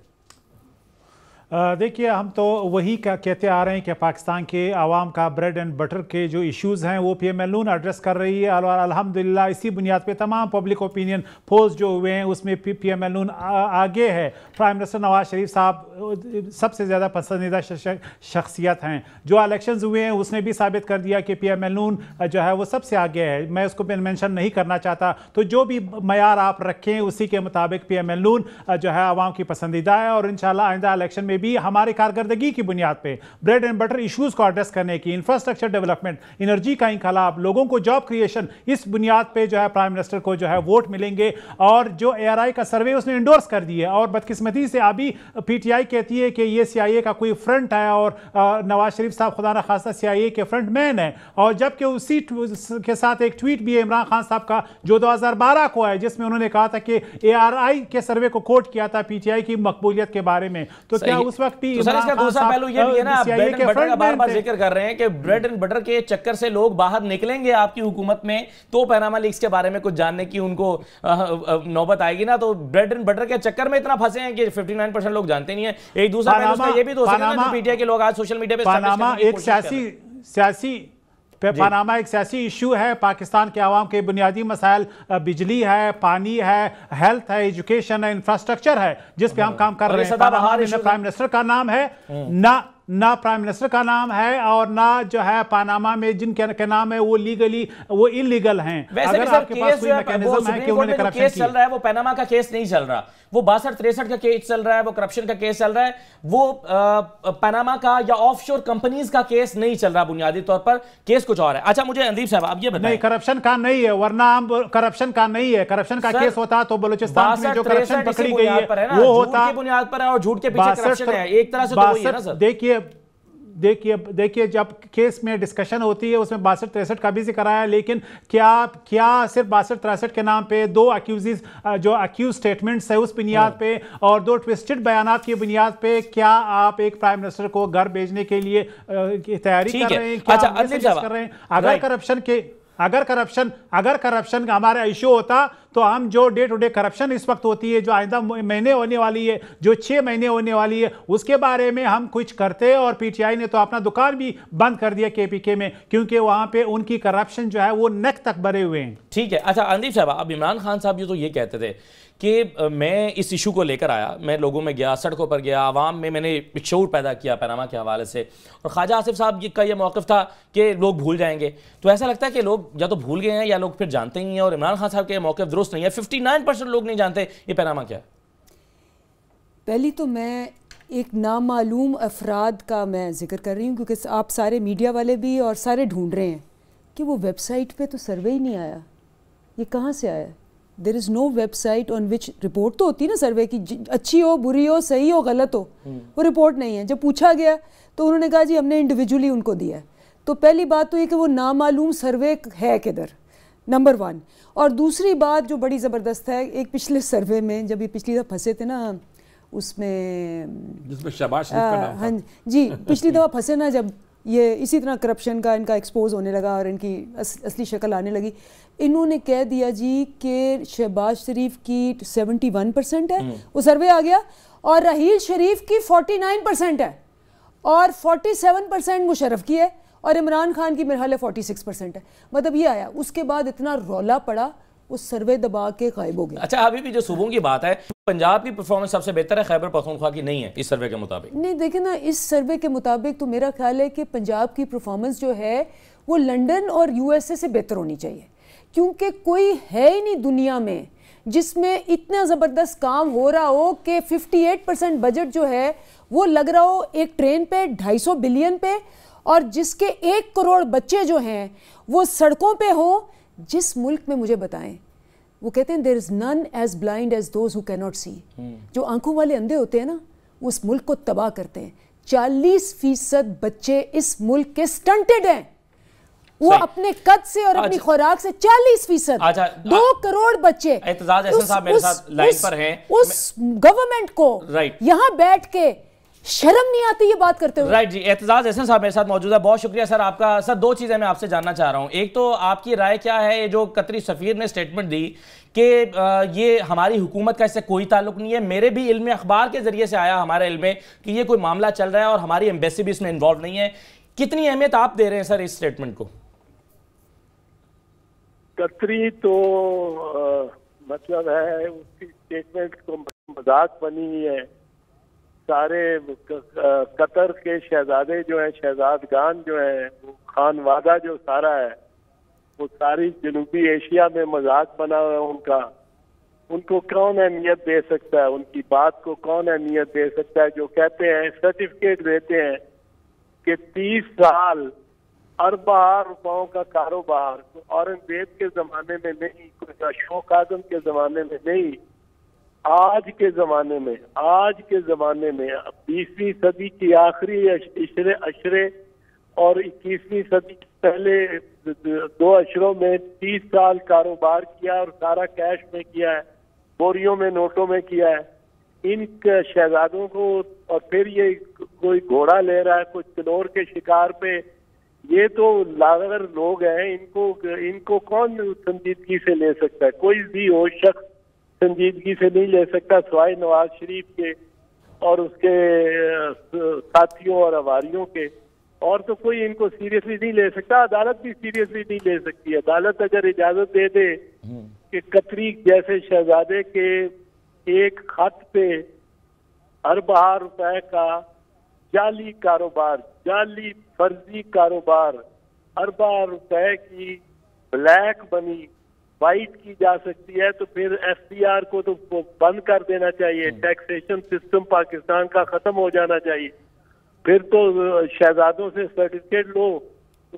देखिए हम तो वही क्या कहते आ रहे हैं कि पाकिस्तान के आवाम का ब्रेड एंड बटर के जो इश्यूज़ हैं वो P M L N address कर रही है और अलहमदिल्ला इसी बुनियाद पे तमाम पब्लिक ओपिनियन पोल्स जो हुए हैं उसमें पी एम एल नून आगे है प्राइम मिनिस्टर नवाज शरीफ साहब सबसे ज़्यादा पसंदीदा शख्सियत हैं जो इलेक्शन हुए हैं उसने भी साबित कर दिया कि पी एम एल नून जो है वो सबसे आगे है मैं उसको मैंशन नहीं करना चाहता तो जो भी मैार आप रखें उसी के मुताबिक पी एम एल नून जो है आवाम की पसंदीदा है और इन शाला आइंदा इलेक्शन में में भी हमारे कारकर्दगी की बुनियाद पर ब्रेड एंड बटर इशूज़ को एड्रेस करने की इंफ्रास्ट्रक्चर डेवलपमेंट एनर्जी का इंकलाब लोगों को जॉब क्रिएशन इस बुनियाद पर जो है प्राइम मिनिस्टर को जो है वोट मिलेंगे और जो ए का सर्वे उसने इंडोर्स कर दिए और बदकिस्मती से अभी पी कहती है कि ये सी का कोई फ्रंट है और नवाज शरीफ साहब खुदा न खासा सी के फ्रंट मैन है और जबकि उसी के साथ एक ट्वीट भी है इमरान खान साहब का जो 2012 को है जिसमें उन्होंने कहा था कि ए के सर्वे को कोट किया था पीटीआई की मकबूलियत के बारे में तो क्या उस वक्त भी तो सर इसका दूसरा पहलू ये भी है ना ब्रेड एंड बटर का बार बार जिक्र कर रहे हैं कि ब्रेड एंड बटर के चक्कर से लोग बाहर निकलेंगे आपकी हुकूमत में तो पैनामा लीक्स के बारे में कुछ जानने की उनको नौबत आएगी ना तो ब्रेड एंड बटर के चक्कर में इतना फंसे हैं कि 59 लोग जानते नहीं है एक दूसरा ये भी तो पीटीआई के लोग आज सोशल मीडिया पर सियासी पेपानामा एक सियासी इशू है पाकिस्तान के आवाम के बुनियादी मसाइल बिजली है पानी है हेल्थ है एजुकेशन है इंफ्रास्ट्रक्चर है जिस पे हम हाँ। काम कर रहे हैं प्राइम मिनिस्टर का नाम है हाँ। ना ना प्राइम मिनिस्टर का नाम है और ना जो है पानामा में जिनके के नाम है वो लीगली वो इलीगल हैं अगर आपके पास कोई मैकेनिज्म है कि उन्होंने करप्शन केस चल रहा है वो पानामा का केस नहीं चल रहा वो बासठ तिरसठ का केस चल रहा है वो करप्शन का केस चल रहा है वो पानामा का या ऑफशोर कंपनीज का केस नहीं चल रहा बुनियादी तौर पर केस कुछ और है अच्छा मुझे अंदीप साहब आप ये बताएं नहीं करप्शन का नहीं है वरना हम करप्शन का नहीं है करप्शन का केस होता तो बलूचिस्तान में जो करप्शन पकड़ी गई है वो होता बुनियाद पर है और झूठ के पीछे करप्शन है एक तरह से तो देखिए देखिए देखिए जब केस में डिस्कशन होती है उसमें बासठ तिरसठ का भी जिक्र आया लेकिन क्या क्या सिर्फ बासठ तिरसठ के नाम पे दो अक्यूज जो अक्यूज स्टेटमेंट्स है उस बुनियाद हाँ। पे और दो ट्विस्टेड बयान की बुनियाद पे क्या आप एक प्राइम मिनिस्टर को घर भेजने के लिए तैयारी कर रहे हैं अच्छा, कर रहे हैं अगर करप्शन के अगर करप्शन अगर करप्शन का हमारा इश्यू होता तो हम जो डे टू डे करप्शन इस वक्त होती है जो आइंदा महीने होने वाली है जो छः महीने होने वाली है उसके बारे में हम कुछ करते और पीटीआई ने तो अपना दुकान भी बंद कर दिया केपीके में क्योंकि वहाँ पे उनकी करप्शन जो है वो नेक तक भरे हुए हैं ठीक है अच्छा अंदीप साहब अब इमरान खान साहब जो तो ये कहते थे कि मैं इस इशू को लेकर आया मैं लोगों में गया सड़कों पर गया आवाम में मैंने एक शोर पैदा किया पैनामा के हवाले से और ख्वाजा आसिफ साहब का यह मौक़ था कि लोग भूल जाएंगे तो ऐसा लगता है कि लोग या तो भूल गए हैं या लोग फिर जानते ही हैं और इमरान खान साहब का यह मौक़ दुरुस्त नहीं है फिफ्टी नाइन परसेंट लोग नहीं जानते ये पैनामा क्या है पहली तो मैं एक नामालूम अफराद का मैं जिक्र कर रही हूँ क्योंकि आप सारे मीडिया वाले भी और सारे ढूंढ रहे हैं कि वो वेबसाइट पे तो सर्वे ही नहीं आया ये कहाँ से आया there is no website on which report तो होती है ना सर्वे की अच्छी हो बुरी हो सही हो गलत हो हम्म। वो रिपोर्ट नहीं है जब पूछा गया तो उन्होंने कहा जी हमने इंडिविजुअली उनको दिया है तो पहली बात तो ये कि वो नामालूम सर्वे है किधर नंबर वन और दूसरी बात जो बड़ी ज़बरदस्त है एक पिछले सर्वे में जब ये पिछली दफ़ा फंसे थे ना उसमें जिसमें शबाश हाँ जी पिछली दफ़ा फंसे ना जब ये इसी तरह करप्शन का इनका एक्सपोज होने लगा और इनकी अस, असली शक्ल आने लगी इन्होंने कह दिया जी कि शहबाज शरीफ की 71 परसेंट है हम्म। वो सर्वे आ गया और रहील शरीफ की 49 परसेंट है और 47 परसेंट मुशरफ की है और इमरान खान की मेरे हाल है फोर्टी सिक्स परसेंट है मतलब ये आया उसके बाद इतना रौला पड़ा वो सर्वे दबा के गायब हो गया अच्छा अभी भी जो सूबों की बात है पंजाब की परफॉर्मेंस सबसे बेहतर है खैबर पखनखा की नहीं है इस सर्वे के मुताबिक नहीं देखे ना इस सर्वे के मुताबिक तो मेरा ख्याल है कि पंजाब की परफॉर्मेंस जो है वो लंदन और यूएसए से बेहतर होनी चाहिए क्योंकि कोई है ही नहीं दुनिया में जिसमें इतना ज़बरदस्त काम हो रहा हो कि 58 परसेंट बजट जो है वो लग रहा हो एक ट्रेन पे 250 बिलियन पे और जिसके एक करोड़ बच्चे जो हैं वो सड़कों पे हों जिस मुल्क में मुझे बताएं वो कहते हैं there is none as blind as those who cannot see जो आंखों वाले अंधे होते हैं ना उस मुल्क को तबाह करते हैं चालीस फीसद बच्चे इस मुल्क के स्टंटेड हैं वो अपने कद से और अपनी खुराक से चालीस फीसद अच्छा, दो करोड़ बच्चे एतजाज मेरे साथ लाइन पर हैं उस गवर्नमेंट को राइट यहाँ बैठ के शर्म नहीं आती ये बात करते हुए राइट जी एतजाज एहसन साहब मेरे साथ मौजूद है बहुत शुक्रिया सर आपका सर दो चीज़ें मैं आपसे जानना चाह रहा हूँ एक तो आपकी राय क्या है जो कतरी सफ़ीर ने स्टेटमेंट दी कि ये हमारी हुकूमत का इससे कोई ताल्लुक नहीं है मेरे भी इल्म अखबार के ज़रिए से आया हमारे इल्म कि ये कोई मामला चल रहा है और हमारी एम्बेसी भी इसमें इन्वॉल्व नहीं है कितनी अहमियत आप दे रहे हैं सर इस स्टेटमेंट को कतरी तो आ, मतलब है उसकी स्टेटमेंट को मजाक बनी है सारे कतर के शहजादे जो हैं शहजादगान जो हैं वो खान वादा जो सारा है वो सारी जनूबी एशिया में मजाक बना हुआ है उनका उनको कौन अहमियत दे सकता है उनकी बात को कौन अहमियत दे सकता है जो कहते हैं सर्टिफिकेट देते हैं कि तीस साल अरबा रुपयों का कारोबार तो औरंगजेब के ज़माने में नहीं कोई अशोक आजम के ज़माने में नहीं आज के जमाने में आज के जमाने में बीसवीं सदी की आखिरी अशरे अशरे और इक्कीसवीं सदी पहले दो अशरों में तीस साल कारोबार किया और सारा कैश में किया है बोरियों में नोटों में किया है इन शहजादों को और फिर ये कोई घोड़ा ले रहा है कोई चिनोर के शिकार पे ये तो लागर लोग हैं इनको इनको कौन संजीदगी से ले सकता है कोई भी हो शख्स संजीदगी से नहीं ले सकता सवाए नवाज शरीफ के और उसके साथियों और आवारियों के और तो कोई इनको सीरियसली नहीं ले सकता अदालत भी सीरियसली नहीं ले सकती अदालत अगर इजाजत दे दे हम्म। कि कतरी जैसे शहजादे के एक खत पे हर बार रुपए का जाली कारोबार जाली फर्जी कारोबार हर बार रुपए की ब्लैक बनी वाइट की जा सकती है तो फिर एफडीआर को तो बंद कर देना चाहिए टैक्सेशन सिस्टम हम्म। पाकिस्तान का खत्म हो जाना चाहिए फिर तो शहजादों से सर्टिफिकेट लो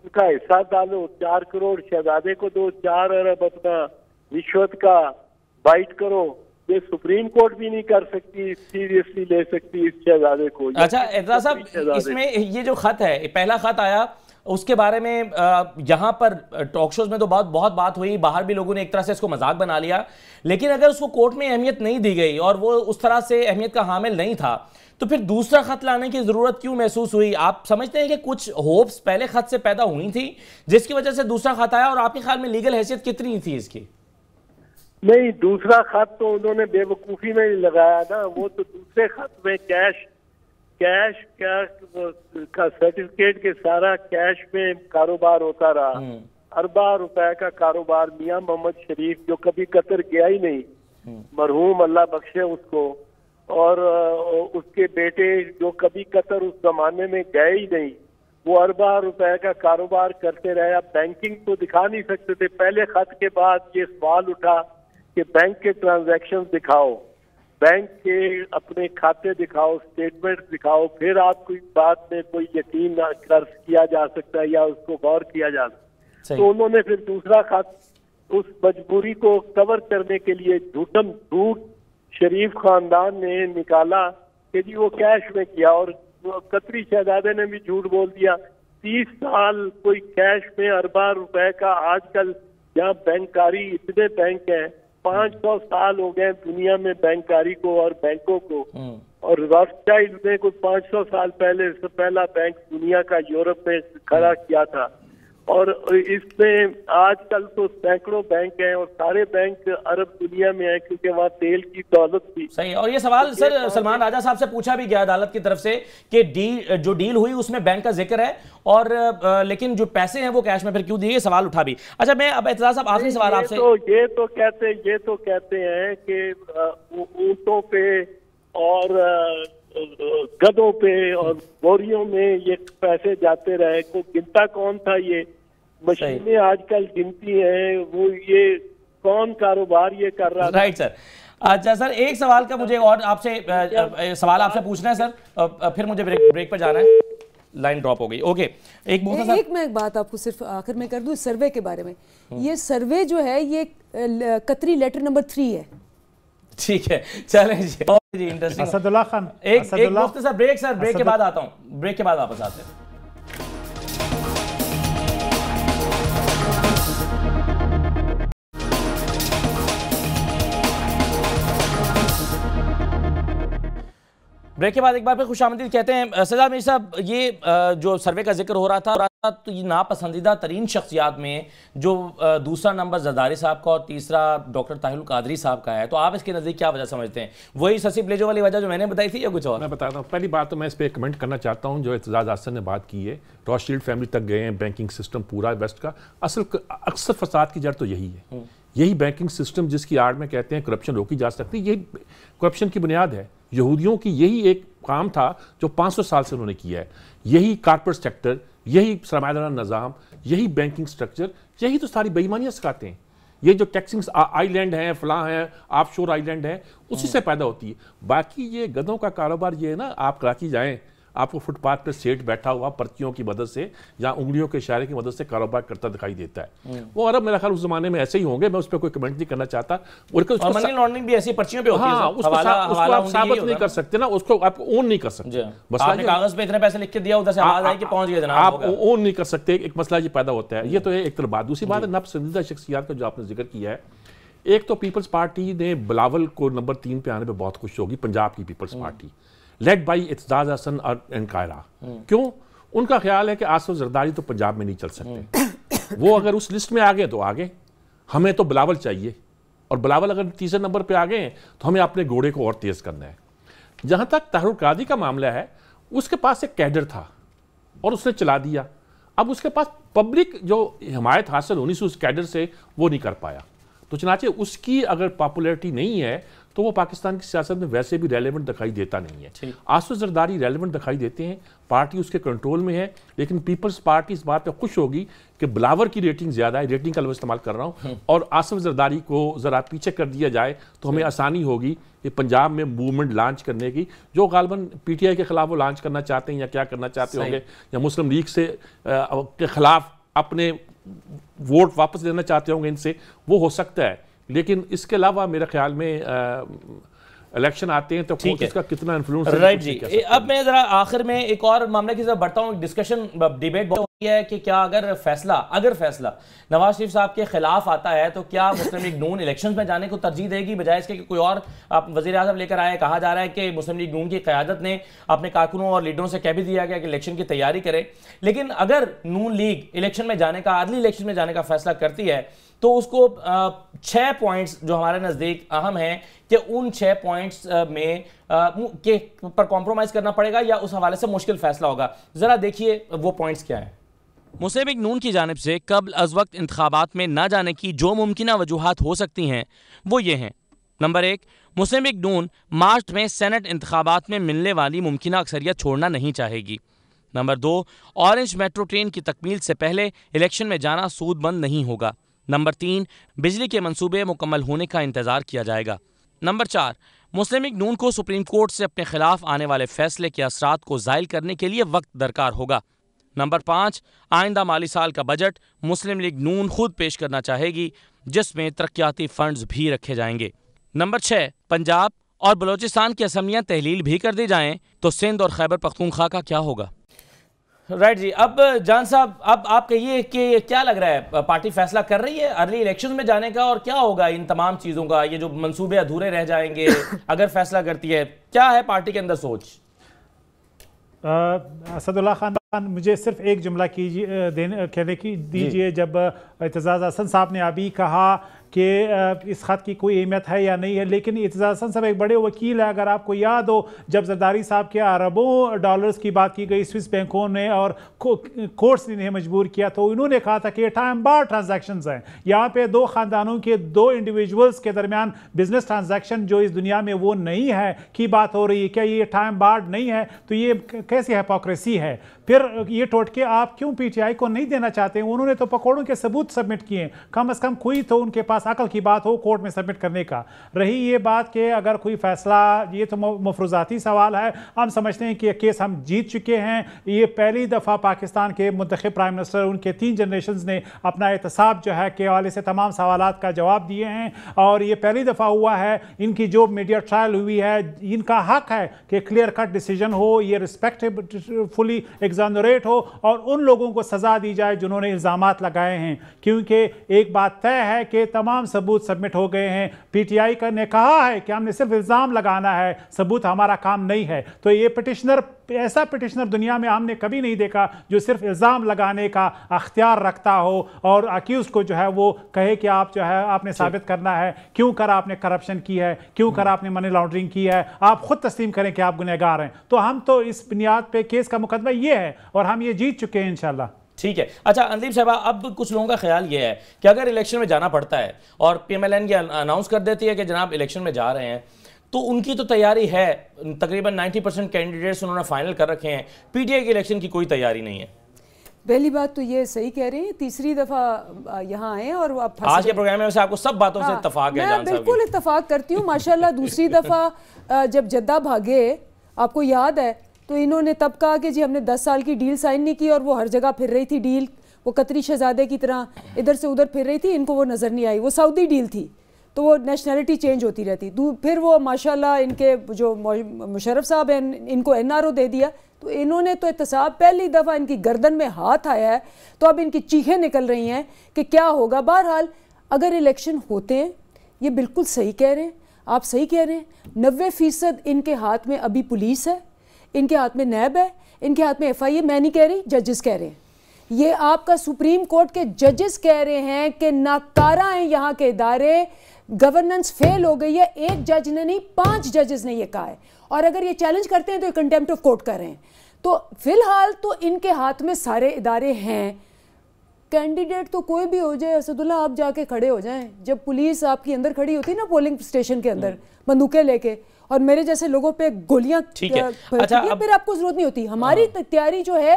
उनका हिस्सा डालो चार करोड़ शहजादे को दो चार अरब अपना रिश्वत का वाइट करो ये सुप्रीम कोर्ट भी नहीं कर सकती सीरियसली ले सकती इस शहजादे को अच्छा साहब इसमें ये जो खत है पहला खत आया उसके बारे में यहाँ पर टॉक शोज में तो बहुत बहुत बात हुई बाहर भी लोगों ने एक तरह से इसको मजाक बना लिया लेकिन अगर उसको कोर्ट में अहमियत नहीं दी गई और वो उस तरह से अहमियत का हामिल नहीं था तो फिर दूसरा खत लाने की ज़रूरत क्यों महसूस हुई आप समझते हैं कि कुछ होप्स पहले खत से पैदा हुई थी जिसकी वजह से दूसरा खत आया और आपके ख्याल में लीगल हैसियत कितनी थी इसकी नहीं दूसरा खत तो उन्होंने बेवकूफ़ी में लगाया ना वो तो दूसरे खत में कैश कैश कैश का सर्टिफिकेट के सारा कैश में कारोबार होता रहा अरबा हम्म। रुपए का कारोबार मियां मोहम्मद शरीफ जो कभी कतर गया ही नहीं हम्म। मरहूम अल्लाह बख्शे उसको और उसके बेटे जो कभी कतर उस जमाने में गए ही नहीं वो अरबा रुपए का कारोबार करते रहे आप बैंकिंग तो दिखा नहीं सकते थे पहले खत के बाद ये सवाल उठा कि बैंक के ट्रांजेक्शन दिखाओ बैंक के अपने खाते दिखाओ स्टेटमेंट दिखाओ फिर आपको बात में कोई यकीन कर किया जा सकता है या उसको गौर किया जा सकता तो उन्होंने फिर दूसरा खात उस मजबूरी को कवर करने के लिए झूठम झूठ शरीफ खानदान ने निकाला कि जी वो कैश में किया और कतरी शहजादे ने भी झूठ बोल दिया तीस साल कोई कैश में अरबा रुपए का आजकल जहाँ बैंककारी इतने बैंक हैं पांच सौ साल हो गए दुनिया में बैंकारी को और बैंकों को हम्म। और रोथस्टाइड ने कुछ पांच सौ साल पहले इससे पहला बैंक दुनिया का यूरोप में खड़ा किया था और इसमें आजकल तो सैकड़ों बैंक हैं और सारे बैंक अरब दुनिया में हैं क्योंकि वहाँ तेल की दौलत थी सही और ये सवाल तो सर तो सलमान राजा साहब से पूछा भी गया अदालत की तरफ से कि डी, जो डील हुई उसमें बैंक का जिक्र है और लेकिन जो पैसे हैं वो कैश में फिर क्यों दिए सवाल उठा भी अच्छा मैं अब एतराज साहब आखिरी सवाल आपसे तो ये तो कहते ये तो कहते हैं कि ऊँटों पे और गदों पे और बोरियों में ये पैसे जाते रहे को गिनता कौन था ये मशीनें आजकल गिनती हैं वो ये कौन कारोबार ये कर रहा राइट सर अच्छा सर एक सवाल का मुझे और आपसे सवाल आपसे पूछना है सर फिर मुझे ब्रेक ब्रेक पर जाना है लाइन ड्रॉप हो गई ओके एक एक, एक मैं एक बात आपको सिर्फ आखिर में कर दूं सर्वे के बारे में हम्म। ये सर्वे जो है ये कतरी लेटर नंबर थ्री है ठीक है चले जी इंटरेस्टिंग असदुल्ला खान एक एक सर ब्रेक सर ब्रेक के बाद आता हूँ ब्रेक के बाद वापस आते हैं ब्रेक के बाद एक बार फिर खुश आमदी कहते हैं सजा मीर साहब ये जो सर्वे का जिक्र हो रहा था तो ये नापसंदीदा तरीन शख्सियात में जो दूसरा नंबर जदारी साहब का और तीसरा डॉक्टर ताहिल कादरी साहब का है तो आप इसके नज़दीक क्या वजह समझते हैं वही ससी प्लेजो वाली वजह जो मैंने बताई थी या कुछ और मैं बताता हूँ पहली बात तो मैं इस पर कमेंट करना चाहता हूँ जो एतजाज आसन ने बात की है रॉशील्ड फैमिली तक गए हैं बैंकिंग सिस्टम पूरा वेस्ट का असल अक्सर फसाद की जड़ तो यही है हम्म। यही बैंकिंग सिस्टम जिसकी आड़ में कहते हैं करप्शन रोकी जा सकती यही करप्शन की बुनियाद है यहूदियों की यही एक काम था जो 500 साल से उन्होंने किया है यही कारपोरेट सेक्टर यही सरमादारा निज़ाम यही बैंकिंग स्ट्रक्चर यही तो सारी बेईमानियाँ सिखाते हैं ये जो टैक्सिंग आइलैंड हैं फलां हैं आप शोर आइलैंड हैं उसी हम्म। से पैदा होती है बाकी ये गदों का कारोबार ये है ना आप कराची जाएँ आपको फुटपाथ पे सेठ बैठा हुआ पर्चियों की मदद से या उंगलियों के इशारे की मदद से कारोबार करता दिखाई देता है हम्म। वो अरब मेरा ख्याल उस जमाने में ऐसे ही होंगे मैं उस पर कोई कमेंट नहीं करना चाहता और मनी लॉन्ड्रिंग भी ऐसी पर्चियों पे होती हाँ, है उसको, उसको आप साबित नहीं कर सकते ना उसको आप ओन नहीं कर सकते बस आपने कागज पे इतने पैसे लिख के दिया उधर से आवाज आई कि पहुंच गए जनाब आप ओन नहीं कर सकते एक मसला ये पैदा होता है ये तो एक तरफ बात दूसरी बात है नपसंदीदा शख्सियात का जो आपने जिक्र किया है एक तो पीपल्स पार्टी ने बिलावल को नंबर तीन पे आने पे बहुत खुश होगी पंजाब की peoples hmm. Party led by Aitzaz Hasan and Kaira क्यों उनका ख्याल है कि आसफ जरदारी तो पंजाब में नहीं चल सकते hmm. वो अगर उस लिस्ट में आ गए तो आगे हमें तो बिलावल चाहिए और बिलावल अगर तीसरे नंबर पर आ गए तो हमें अपने घोड़े को और तेज़ करना है जहाँ तक तहरुल कादी का मामला है उसके पास एक कैडर था और उसने चला दिया अब उसके पास पब्लिक जो हमायत हासिल होनी थी उस कैडर से वो नहीं कर पाया तो चनाचे उसकी अगर पॉपुलैरिटी नहीं है तो वो पाकिस्तान की सियासत में वैसे भी रेलिवेंट दिखाई देता नहीं है आसफ जरदारी रेलिवेंट दिखाई देते हैं पार्टी उसके कंट्रोल में है लेकिन पीपल्स पार्टी इस बात पर खुश होगी कि बिलावर की रेटिंग ज़्यादा है रेटिंग का लव इस्तेमाल कर रहा हूँ हम्म। और आसफ जरदारी को ज़रा पीछे कर दिया जाए तो हमें आसानी होगी कि पंजाब में मूवमेंट लॉन्च करने की जो गालबन पीटीआई के खिलाफ वो लॉन्च करना चाहते हैं या क्या करना चाहते होंगे या मुस्लिम लीग से के खिलाफ अपने वोट वापस लेना चाहते होंगे इनसे वो हो सकता है लेकिन इसके अलावा मेरे ख्याल में इलेक्शन आते हैं तो इसका कितना इन्फ्लुएंस राइट जी अब मैं जरा आखिर में एक और मामले की तरफ बढ़ता हूँ डिस्कशन डिबेट बहुत है कि क्या अगर फैसला अगर फैसला नवाज शरीफ साहब के खिलाफ आता है तो क्या मुस्लिम लीग नून इलेक्शन में जाने को तरजीह देगी बजाय इसके कि कोई और आप वजी अजम लेकर आए कहा जा रहा है कि मुस्लिम लीग नून की क्यादत ने अपने कारकुनों और लीडरों से कह भी दिया गया कि इलेक्शन की तैयारी करें लेकिन अगर नून लीग इलेक्शन में जाने का अगली इलेक्शन में जाने का फैसला करती है तो उसको छः पॉइंट्स जो हमारे नज़दीक अहम हैं कि उन छः पॉइंट्स में के पर कॉम्प्रोमाइज़ करना पड़ेगा या उस हवाले से मुश्किल फैसला होगा ज़रा देखिए वो पॉइंट्स क्या हैं मुस्लिम नून की जानब से कबल अज वक्त इंतबात में ना जाने की जो मुमकिन वजूहत हो सकती हैं वो ये हैं नंबर एक मुस्लिम एक नून मार्च में सेनेट इंतबात में मिलने वाली मुमकिन अक्सरियत छोड़ना नहीं चाहेगी नंबर दो ऑरेंज मेट्रो ट्रेन की तकमील से पहले इलेक्शन में जाना सूदबंद नहीं होगा नंबर तीन बिजली के मंसूबे मुकम्मल होने का इंतज़ार किया जाएगा नंबर चार मुस्लिम लीग नून को सुप्रीम कोर्ट से अपने खिलाफ आने वाले फैसले के असरात को जायल करने के लिए वक्त दरकार होगा नंबर पाँच आइंदा माली साल का बजट मुस्लिम लीग नून खुद पेश करना चाहेगी जिसमें तरक्याती फंड्स भी रखे जाएंगे नंबर छः पंजाब और बलोचिस्तान की असम्बलियाँ तहलील भी कर दी जाएँ तो सिंध और खैबर पख्तूनख्वा का क्या होगा राइट जी अब जान साहब अब आप कहिए कि क्या लग रहा है पार्टी फैसला कर रही है अर्ली इलेक्शन में जाने का और क्या होगा इन तमाम चीज़ों का ये जो मंसूबे अधूरे रह जाएंगे अगर फैसला करती है क्या है पार्टी के अंदर सोच असदुल्ला खान मुझे सिर्फ एक जुमला कीजिए कहने की दीजिए जब एतजाज़ हसन साहब ने अभी कहा कि इस ख़त की कोई अहमियत है या नहीं है लेकिन इतजासन साहब एक बड़े वकील हैं अगर आपको याद हो जब जरदारी साहब के अरबों डॉलर्स की बात की गई स्विस बैंकों ने और कोर्ट्स ने इन्हें मजबूर किया तो उन्होंने कहा था कि टाइम बार ट्रांजेक्शन हैं यहाँ पर दो ख़ानदानों के दो इंडिविजुल्स के दरमियान बिजनेस ट्रांजेक्शन जो इस दुनिया में वो नहीं है की बात हो रही है क्या ये टाइम बार नहीं है तो ये कैसी हेपोक्रेसी है फिर ये टोटके आप क्यों आई को नहीं देना चाहते उन्होंने तो पकौड़ों के सबूत सबमिट किए कम अज़ कम कोई तो उनके पास पास अकल की बात हो कोर्ट में सबमिट करने का रही ये बात कि अगर कोई फैसला ये तो मफरूजाती सवाल है हम समझते हैं कि यह केस हम जीत चुके हैं ये पहली दफ़ा पाकिस्तान के मंतखब प्राइम मिनिस्टर उनके तीन जनरेशन ने अपना एहतसाब जो है के हवाले से तमाम सवाल का जवाब दिए हैं और ये पहली दफ़ा हुआ है इनकी जो मीडिया ट्रायल हुई है इनका हक है कि क्लियर कट डिसीजन हो ये रिस्पेक्टफुली एग्जानोरेट हो और उन लोगों को सज़ा दी जाए जिन्होंने इल्ज़ाम लगाए हैं क्योंकि एक बात तय है कि तमाम तमाम सबूत सबमिट हो गए हैं पीटीआई का ने कहा है कि हमने सिर्फ इल्ज़ाम लगाना है सबूत हमारा काम नहीं है तो ये पिटिशनर ऐसा पिटिशनर दुनिया में हमने कभी नहीं देखा जो सिर्फ इल्ज़ाम लगाने का अख्तियार रखता हो और अक्यूज को जो है वो कहे कि आप जो है आपने साबित करना है क्यों कर आपने करप्शन की है क्यों कर हम्म। आपने मनी लॉन्ड्रिंग की है आप खुद तस्लीम करें कि आप गुनहगार हैं तो हम तो इस बुनियाद पर केस का मुकदमा ये है और हम ये जीत चुके हैं इन ठीक है अच्छा अंदीप साहब अब कुछ लोगों का ख्याल ये है कि अगर इलेक्शन में जाना पड़ता है और पी एम एल एन की अनाउंस कर देती है कि जनाब इलेक्शन में जा रहे हैं तो उनकी तो तैयारी है तकरीबन 90 परसेंट कैंडिडेट्स उन्होंने फाइनल कर रखे हैं पीटीआई के इलेक्शन की कोई तैयारी नहीं है पहली बात तो ये सही कह रहे हैं तीसरी दफा यहाँ आए और आप आज के प्रोग्राम में आपको सब बातों से हाँ, इतफाक है मैं बिल्कुल इतफाक करती हूँ माशाल्लाह दूसरी दफा जब जद्दा भागे आपको याद है तो इन्होंने तब कहा कि जी हमने दस साल की डील साइन नहीं की और वो हर जगह फिर रही थी डील वो कतरी शहजादे की तरह इधर से उधर फिर रही थी इनको वो नज़र नहीं आई वो सऊदी डील थी तो वो नेशनैलिटी चेंज होती रहती फिर वो माशाल्लाह इनके जो मुशरफ साहब हैं इनको एनआरओ दे दिया तो इन्होंने तो एहतसाब पहली दफ़ा इनकी गर्दन में हाथ आया है तो अब इनकी चीखें निकल रही हैं कि क्या होगा बहरहाल अगर इलेक्शन होते हैं ये बिल्कुल सही कह रहे हैं आप सही कह रहे हैं नबे फ़ीसद इनके हाथ में अभी पुलिस है इनके हाथ में नैब है इनके हाथ में एफ आई ए मैं नहीं कह रही जजेस कह रहे हैं ये आपका सुप्रीम कोर्ट के जजेस कह रहे हैं कि नाकारा है यहाँ के इदारे गवर्नेंस फेल हो गई है एक जज ने नहीं पांच जजेस ने ये कहा है और अगर ये चैलेंज करते हैं तो कंटेम्प्ट ऑफ कोर्ट कर रहे हैं तो फिलहाल तो इनके हाथ में सारे इदारे हैं कैंडिडेट तो कोई भी हो जाए असदुल्ला आप जाके खड़े हो जाएं जब पुलिस आपके अंदर खड़ी होती है ना पोलिंग स्टेशन के अंदर हम्म। बंदूकें लेके और मेरे जैसे लोगों पे गोलियां ठीक है अच्छा फिर आपको जरूरत नहीं होती हमारी हाँ। तैयारी जो है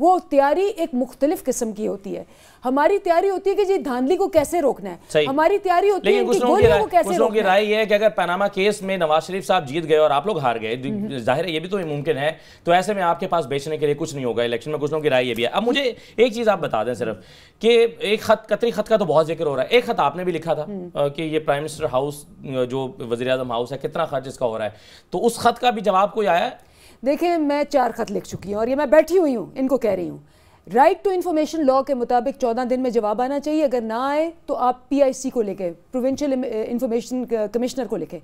वो तैयारी एक मुख्तलिफ किस्म की होती है हमारी तैयारी होती है कि जी धांधली को कैसे रोकना है हमारी तैयारी होती है कि गोलियों को कैसे रोकना है राय ये है कि अगर पनामा केस में नवाज शरीफ साहब जीत गए और आप लोग हार गए जाहिर है ये भी तो मुमकिन है तो ऐसे में आपके पास बेचने के लिए कुछ नहीं होगा इलेक्शन में कुछ लोगों की राय ये भी है अब मुझे एक चीज़ आप बता दें सिर्फ कि एक खत कतरी खत का तो बहुत जिक्र हो रहा है एक खत आपने भी लिखा था हम्म। कि ये प्राइम मिनिस्टर हाउस जो वजी हाउस है कितना खर्च इसका हो रहा है तो उस खत का भी जवाब कोई आया देखें मैं चार खत लिख चुकी हूँ और ये मैं बैठी हुई हूँ इनको कह रही हूँ राइट टू इन्फॉर्मेशन लॉ के मुताबिक चौदह दिन में जवाब आना चाहिए अगर ना आए तो आप पीआईसी को लिखें प्रोविंशियल इन्फॉर्मेशन कमिश्नर को लिखें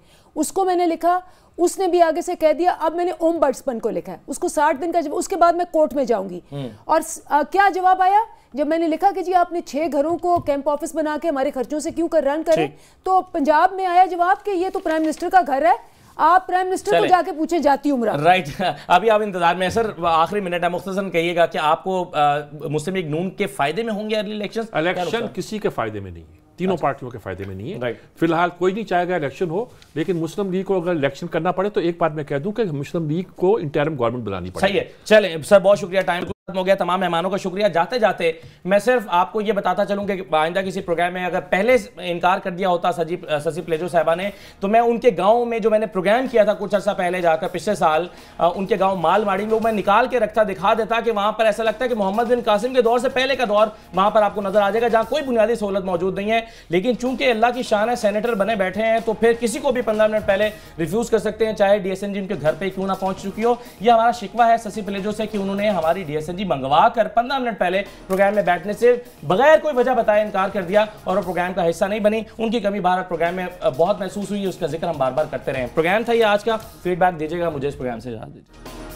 उसको मैंने लिखा उसने भी आगे से कह दिया अब मैंने ओम बर्ड्सपन को लिखा है उसको साठ दिन का जब उसके बाद मैं कोर्ट में जाऊंगी हम्म। और आ, क्या जवाब आया जब मैंने लिखा कि जी आपने छह घरों को कैंप ऑफिस बना के हमारे खर्चों से क्यों कर रन करें तो पंजाब में आया जवाब कि ये तो प्राइम मिनिस्टर का घर है आप प्राइम मिनिस्टर को जाके पूछे जाती उम्र राइट अभी आप इंतजार में सर आखिरी मिनट है मुख्तसर कहिएगा कि आपको मुस्लिम लीग नून के फायदे में होंगे अर्ली इलेक्शन इलेक्शन किसी के फायदे में नहीं है तीनों अच्छा। पार्टियों के फायदे में नहीं है फिलहाल कोई नहीं चाहेगा इलेक्शन हो लेकिन मुस्लिम लीग को अगर इलेक्शन करना पड़े तो एक बात मैं कह दूं कि मुस्लिम लीग को इंटरम गवर्नमेंट बनानी पड़ेगी सही है चले सर बहुत शुक्रिया टाइम हो गया तमाम मेहमानों का शुक्रिया जाते जाते मैं सिर्फ आपको यह बताता चलूँ कि आइंदा किसी प्रोग्राम में अगर पहले इनकार कर दिया होता सजी ससी प्लेजो साहबा ने तो मैं उनके गाँव में जो मैंने प्रोग्राम किया था कुछ अर्सा पहले जाकर पिछले साल उनके गाँव मालवाड़ी में वो मैं निकाल के रखता दिखा देता कि वहाँ पर ऐसा लगता है कि मोहम्मद बिन कासिम के दौर से पहले का दौर वहाँ पर आपको नजर आ जाएगा जहाँ कोई बुनियादी सहूलत मौजूद नहीं है लेकिन चूंकि अल्लाह की शान है सैनेटर बने बैठे हैं तो फिर किसी को भी पंद्रह मिनट पहले रिफ्यूज़ कर सकते हैं चाहे डी एस उनके घर पर क्यों ना पहुंच चुकी हो यह हमारा शिकवा है ससी प्लेजो से कि उन्होंने हमारी डी जी मंगवा कर पंद्रह मिनट पहले प्रोग्राम में बैठने से बगैर कोई वजह बताए इनकार कर दिया और वो प्रोग्राम का हिस्सा नहीं बनी उनकी कमी भारत प्रोग्राम में बहुत महसूस हुई उसका जिक्र हम बार बार करते रहे प्रोग्राम था ये आज का फीडबैक दीजिएगा मुझे इस प्रोग्राम से जान दीजिए